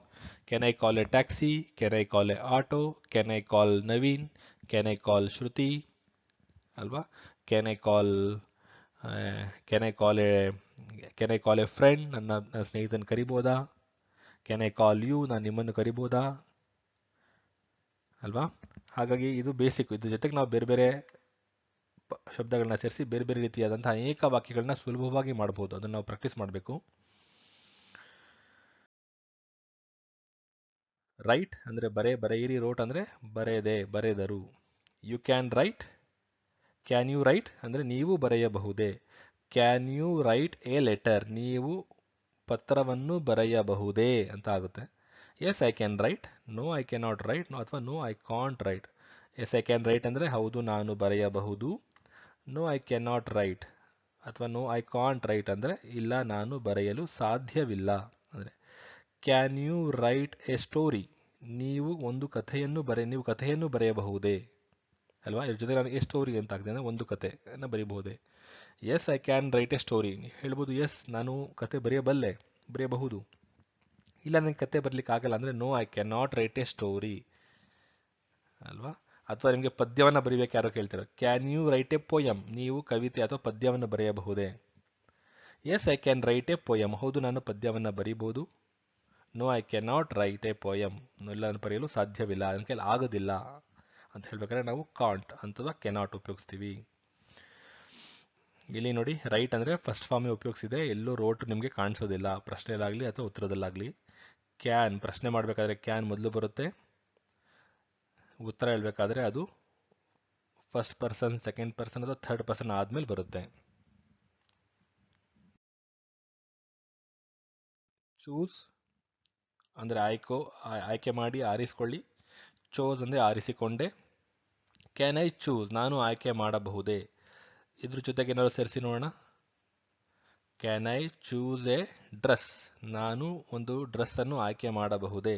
can I call a taxi can I call a auto can I call Naveen can I call Shruti ಅಲ್ವಾ can I call can I call a can I call a friend ನನ್ನ ನನ್ನ ಸ್ನೇಹಿತನ ಕರಿಬೋದಾ can I call you ನಾನು ನಿಮ್ಮನ್ನು ಕರಿಬೋದಾ ಅಲ್ವಾ ಹಾಗಾಗಿ ಇದು ಬೇಸಿಕ್ ಇದು ಜೊತೆಗೆ ನಾವು ಬೇರೆ ಬೇರೆ ಶಬ್ದಗಳನ್ನ ಸೇರಿಸಿ ಬೇರೆ ಬೇರೆ ರೀತಿಯಾದಂತಹ ಅನೇಕ ವಾಕ್ಯಗಳನ್ನ ಸುಲಭವಾಗಿ ಮಾಡಬಹುದು ಅದನ್ನು ನಾವು ಪ್ರಾಕ್ಟೀಸ್ ಮಾಡಬೇಕು ರೈಟ್ ಅಂದ್ರೆ ಬರೆ ಬರೆಯಿರಿ ರೋಟ್ ಅಂದ್ರೆ ಬರೆಯದೆ ಬರೆದರು you can write can you write ಅಂದ್ರೆ ನೀವು ಬರೆಯಬಹುದೇ can you write a letter ನೀವು ಪತ್ರವನ್ನು ಬರೆಯಬಹುದೇ ಅಂತ ಆಗುತ್ತೆ yes I can write no I not write ಅಥವಾ no I can't write yes I can write ಅಂದರೆ ಹೌದು ನಾನು ಬರೆಯಬಹುದು no I can not write ಅಥವಾ ನೋ ಐ ಕಾಂಟ್ ರೈಟ್ ಅಂದರೆ ಇಲ್ಲ ನಾನು ಬರೆಯಲು ಸಾಧ್ಯವಿಲ್ಲ ಅಂದರೆ can you write a story ನೀವು ಒಂದು ಕಥೆಯನ್ನು ಬರೆ ನೀವು ಕಥೆಯನ್ನು ಬರೆಯಬಹುದೇ ಅಲ್ವಾ ಇದ್ರ ಜೊತೆ ನಾನು ಎ ಸ್ಟೋರಿ ಅಂತ ಆಗ್ತದೆ ಅಂದರೆ ಒಂದು ಕಥೆಯನ್ನು ಬರೀಬಹುದೇ yes I can write a story ಹೇಳ್ಬೋದು ಎಸ್ ನಾನು ಕತೆ ಬರೆಯಬಲ್ಲೆ ಬರೆಯಬಹುದು ಇಲ್ಲ ನನಗೆ ಕತೆ ಆಗಲ್ಲ ಅಂದರೆ no I can not write a story ಅಲ್ವಾ ಅಥವಾ ನಿಮಗೆ ಪದ್ಯವನ್ನು ಬರೀಬೇಕು ಯಾರೋ ಕೇಳ್ತಾರೆ can you write a poem ನೀವು ಕವಿತೆ ಅಥವಾ ಪದ್ಯವನ್ನು ಬರೆಯಬಹುದೇ yes I can write a poem ಹೌದು ನಾನು ಪದ್ಯವನ್ನು ಬರೀಬಹುದು no I can not write a poem ಎಲ್ಲ ಬರೆಯಲು ಸಾಧ್ಯವಿಲ್ಲ ನನ್ನ ಕೈಲಿ ಆಗೋದಿಲ್ಲ ಅಂತ ಹೇಳ್ಬೇಕಾದ್ರೆ ನಾವು ಕಾಂಟ್ ಅಂತದ ಕೆನಾಟ್ ಉಪಯೋಗಿಸ್ತೀವಿ ಇಲ್ಲಿ ನೋಡಿ ರೈಟ್ ಅಂದರೆ ಫಸ್ಟ್ ಫಾರ್ಮೇ ಉಪಯೋಗಿಸಿದೆ ಎಲ್ಲೂ ರೋಟ್ ನಿಮಗೆ ಕಾಣಿಸೋದಿಲ್ಲ ಪ್ರಶ್ನೆಯಲ್ಲಾಗ್ಲಿ ಅಥವಾ ಉತ್ತರದಲ್ಲಾಗಲಿ ಕ್ಯಾನ್ ಪ್ರಶ್ನೆ ಮಾಡಬೇಕಾದ್ರೆ ಕ್ಯಾನ್ ಮೊದಲು ಬರುತ್ತೆ ಉತ್ತರ ಹೇಳಬೇಕಾದ್ರೆ ಅದು ಫಸ್ಟ್ ಪರ್ಸನ್ ಸೆಕೆಂಡ್ ಪರ್ಸನ್ ಅಥವಾ ಥರ್ಡ್ ಪರ್ಸನ್ ಆದಮೇಲೆ ಬರುತ್ತೆ ಚೂಸ್ ಅಂದರೆ ಆಯ್ಕೋ ಆಯ್ಕೆ ಮಾಡಿ ಆರಿಸಿಕೊಳ್ಳಿ ಚೋಸ್ ಅಂದರೆ ಆರಿಸಿಕೊಂಡೆ ಕ್ಯಾನ್ ಐ ಚೂಸ್ ನಾನು ಆಯ್ಕೆ ಮಾಡಬಹುದೇ ಇದ್ರ ಜೊತೆಗೆ ಏನಾದ್ರು ಸೇರಿಸಿ ನೋಡೋಣ can I choose a dress ನಾನು ಒಂದು ಡ್ರೆಸ್ಸನ್ನು ಆಯ್ಕೆ ಮಾಡಬಹುದೇ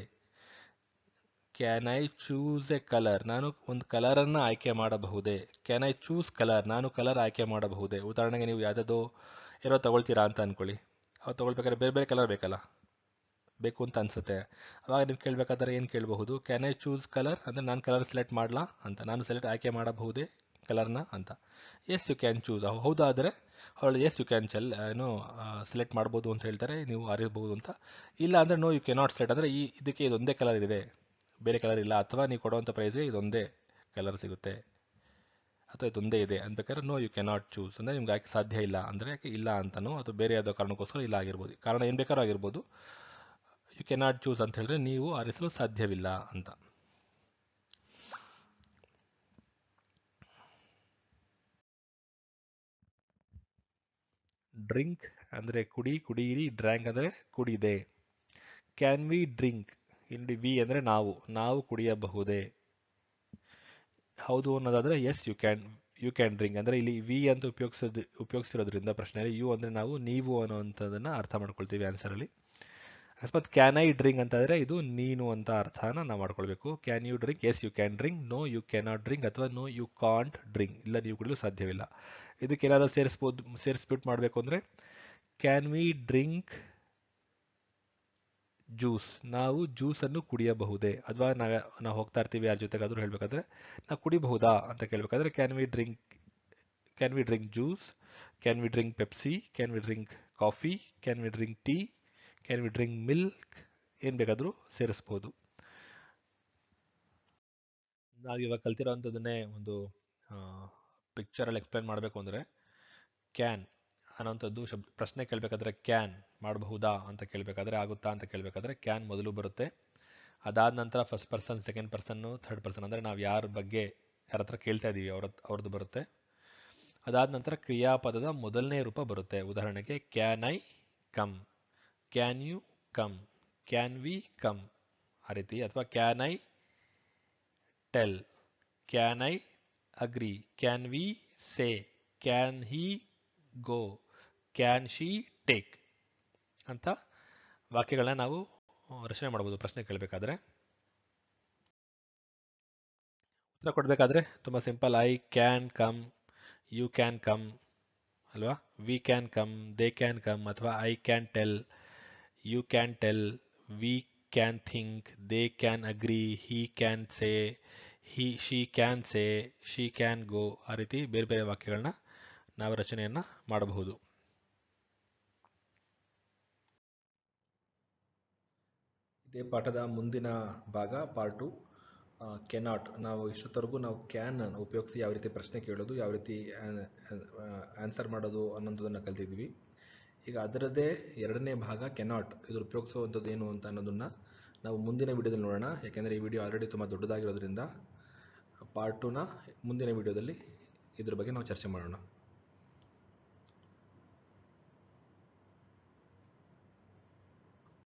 can I choose a colour ನಾನು ಒಂದು ಕಲರನ್ನು ಆಯ್ಕೆ ಮಾಡಬಹುದೇ ಕ್ಯಾನ್ ಐ ಚೂಸ್ ಕಲರ್ ನಾನು ಕಲರ್ ಆಯ್ಕೆ ಮಾಡಬಹುದೇ ಉದಾಹರಣೆಗೆ ನೀವು ಯಾವುದಾದ್ರು ಏನೋ ತಗೊಳ್ತೀರಾ ಅಂತ ಅಂದ್ಕೊಳ್ಳಿ ಅವ್ರು ತಗೊಳ್ಬೇಕಾದ್ರೆ ಬೇರೆ ಬೇರೆ ಕಲರ್ ಬೇಕಲ್ಲ ಬೇಕು ಅಂತ ಅನಿಸುತ್ತೆ ಅವಾಗ ನೀವು ಕೇಳಬೇಕಾದ್ರೆ ಏನು ಕೇಳಬಹುದು ಕ್ಯಾನ್ ಐ ಚೂಸ್ ಕಲರ್ ಅಂದರೆ ನಾನು ಕಲರ್ ಸೆಲೆಕ್ಟ್ ಮಾಡಲಾ ಅಂತ ನಾನು ಸೆಲೆಕ್ಟ್ ಆಯ್ಕೆ ಮಾಡಬಹುದೇ ಕಲರ್ನ ಅಂತ ಎಸ್ ಯು ಕ್ಯಾನ್ ಚೂಸ್ ಹೌದಾದರೆ ಅವಳು ಎಸ್ ಯು ಕ್ಯಾನ್ ಚೆಲ್ ಏನು ಸೆಲೆಕ್ಟ್ ಮಾಡ್ಬೋದು ಅಂತ ಹೇಳ್ತಾರೆ ನೀವು ಆರಿಸ್ಬೋದು ಅಂತ ಇಲ್ಲ ಅಂದರೆ ನೋ ಯು ಕೆನಾಟ್ ಸೆಲೆಕ್ಟ್ ಅಂದರೆ ಈ ಇದಕ್ಕೆ ಇದೊಂದೇ ಕಲರ್ ಇದೆ ಬೇರೆ ಕಲರ್ ಇಲ್ಲ ಅಥವಾ ನೀವು ಕೊಡುವಂಥ ಪ್ರೈಸ್ಗೆ ಇದೊಂದೇ ಕಲರ್ ಸಿಗುತ್ತೆ ಅಥವಾ ಇದೊಂದೇ ಇದೆ ಅನ್ಬೇಕಾದ್ರೆ ನೋ ಯು ಕೆನಾಟ್ ಚೂಸ್ ಅಂದರೆ ನಿಮ್ಗೆ ಯಾಕೆ ಸಾಧ್ಯ ಇಲ್ಲ ಅಂದರೆ ಯಾಕೆ ಇಲ್ಲ ಅಂತನೋ ಅಥವಾ ಬೇರೆ ಯಾವುದೋ ಕಾರಣಕ್ಕೋಸ್ಕರ ಇಲ್ಲ ಆಗಿರ್ಬೋದು ಕಾರಣ ಏನು ಬೇಕಾದ್ರೂ ಆಗಿರ್ಬೋದು ಯು ಕೆನಾಟ್ ಚೂಸ್ ಅಂತ ಹೇಳಿದ್ರೆ ನೀವು ಆರಿಸಲು ಸಾಧ್ಯವಿಲ್ಲ ಅಂತ ಡ್ರಿಂಕ್ ಅಂದರೆ ಕುಡಿ ಕುಡಿಯಿರಿ ಡ್ರ್ಯಾಂಕ್ ಅಂದರೆ ಕುಡಿದೆ ಕ್ಯಾನ್ ವಿ ಡ್ರಿಂಕ್ ಇಲ್ಲಿ ವಿ ಅಂದರೆ ನಾವು ನಾವು ಕುಡಿಯಬಹುದೇ ಹೌದು ಅನ್ನೋದಾದರೆ yes you can you can drink ಅಂದರೆ ಇಲ್ಲಿ ವಿ ಅಂತ ಉಪಯೋಗಿಸೋದು ಉಪಯೋಗಿಸಿರೋದ್ರಿಂದ ಪ್ರಶ್ನೆಯಲ್ಲಿ ಯು ಅಂದರೆ ನಾವು ನೀವು ಅನ್ನೋ ಅರ್ಥ ಮಾಡ್ಕೊಳ್ತೀವಿ ಆನ್ಸರಲ್ಲಿ ಅಕಸ್ಮಾತ್ ಕ್ಯಾನ್ ಐ ಡ್ರಿಂಕ್ ಅಂತಂದರೆ ಇದು ನೀನು ಅಂತ ಅರ್ಥನ ನಾವು ಮಾಡ್ಕೊಳ್ಬೇಕು can you drink yes you can drink no you cannot drink ಅಥವಾ ನೋ ಯು ಕಾಂಟ್ ಡ್ರಿಂಕ್ ಇಲ್ಲ ನೀವು ಕುಡಿಯಲು ಸಾಧ್ಯವಿಲ್ಲ ಇದಕ್ಕೆ ಏನಾದರೂ ಸೇರಿಸ್ಬೋದು ಸೇರಿಸ್ಬಿಟ್ಟು ಮಾಡಬೇಕು ಅಂದರೆ ಕ್ಯಾನ್ ವಿ ಡ್ರಿಂಕ್ ಜ್ಯೂಸ್ ನಾವು ಜ್ಯೂಸನ್ನು ಕುಡಿಯಬಹುದೇ ಅಥವಾ ನಾವು ನಾವು ಹೋಗ್ತಾ ಇರ್ತೀವಿ ಯಾರ ಜೊತೆಗಾದರೂ ಹೇಳಬೇಕಾದ್ರೆ ನಾವು ಕುಡಿಬಹುದಾ ಅಂತ ಕೇಳಬೇಕಾದ್ರೆ can we drink can we drink juice can we drink Pepsi can we drink coffee can we drink tea we drink milk ಏನು ಬೇಕಾದರೂ ಸೇರಿಸ್ಬೋದು ನಾವಿವಾಗ ಕಲ್ತಿರೋ ಅಂಥದ್ದನ್ನೇ ಒಂದು ಪಿಕ್ಚರಲ್ಲಿ ಎಕ್ಸ್ಪ್ಲೇನ್ ಮಾಡಬೇಕು ಅಂದರೆ ಕ್ಯಾನ್ ಅನ್ನೋಂಥದ್ದು ಶಬ್ದ ಪ್ರಶ್ನೆ ಕೇಳಬೇಕಾದ್ರೆ ಕ್ಯಾನ್ ಮಾಡಬಹುದಾ ಅಂತ ಕೇಳಬೇಕಾದ್ರೆ ಆಗುತ್ತಾ ಅಂತ ಕೇಳಬೇಕಾದ್ರೆ ಕ್ಯಾನ್ ಮೊದಲು ಬರುತ್ತೆ ಅದಾದ ನಂತರ first person second person third person ಅಂದರೆ ನಾವು ಯಾರ ಬಗ್ಗೆ ಯಾರ ಹತ್ರ ಕೇಳ್ತಾ ಇದ್ದೀವಿ ಅವ್ರ ಅವ್ರದ್ದು ಬರುತ್ತೆ ಅದಾದ ನಂತರ ಕ್ರಿಯಾಪದದ ಮೊದಲನೇ ರೂಪ ಬರುತ್ತೆ ಉದಾಹರಣೆಗೆ can I come can you come can we come ಆ ರೀತಿ ಅಥವಾ can I tell can I agree can we say can he go can she take ಅಂತ ವಾಕ್ಯಗಳನ್ನ ನಾವು ರಚನೆ ಮಾಡ್ಬೋದು ಪ್ರಶ್ನೆ ಕೇಳಬೇಕಾದ್ರೆ ಉತ್ತರ ಕೊಡಬೇಕಾದ್ರೆ ತುಂಬ simple I can come you can come ಅಲ್ವಾ we can come they can come ಅಥವಾ I can tell you can tell we can think they can agree he can say he she can say she can go ಆ ರೀತಿ ಬೇರೆ ಬೇರೆ ವಾಕ್ಯಗಳನ್ನ ನಾವು ರಚನೆಯನ್ನು ಮಾಡಬಹುದು ಇದೇ ಪಾಠದ ಮುಂದಿನ ಭಾಗ ಪಾರ್ಟ್ ಟು ಕೆನಾಟ್ ನಾವು ಇಷ್ಟೊತ್ತವರೆಗೂ ನಾವು ಕ್ಯಾನ್ ಉಪಯೋಗಿಸಿ ಯಾವ ರೀತಿ ಪ್ರಶ್ನೆ ಕೇಳೋದು ಯಾವ ರೀತಿ ಆನ್ಸರ್ ಮಾಡೋದು ಅನ್ನೋದನ್ನು ಕಲ್ತಿದ್ವಿ ಈಗ ಅದರದೇ ಎರಡನೇ ಭಾಗ ಕೆನಾಟ್ ಇದ್ರ ಉಪಯೋಗಿಸುವಂಥದ್ದು ಏನು ಅಂತ ಅನ್ನೋದನ್ನು ನಾವು ಮುಂದಿನ ವಿಡಿಯೋದಲ್ಲಿ ನೋಡೋಣ ಯಾಕೆಂದರೆ ಈ ವಿಡಿಯೋ ಆಲ್ರೆಡಿ ತುಂಬ ದೊಡ್ಡದಾಗಿರೋದ್ರಿಂದ ಪಾರ್ಟ್ ಟೂನ ಮುಂದಿನ ವಿಡಿಯೋದಲ್ಲಿ ಇದ್ರ ಬಗ್ಗೆ ನಾವು ಚರ್ಚೆ ಮಾಡೋಣ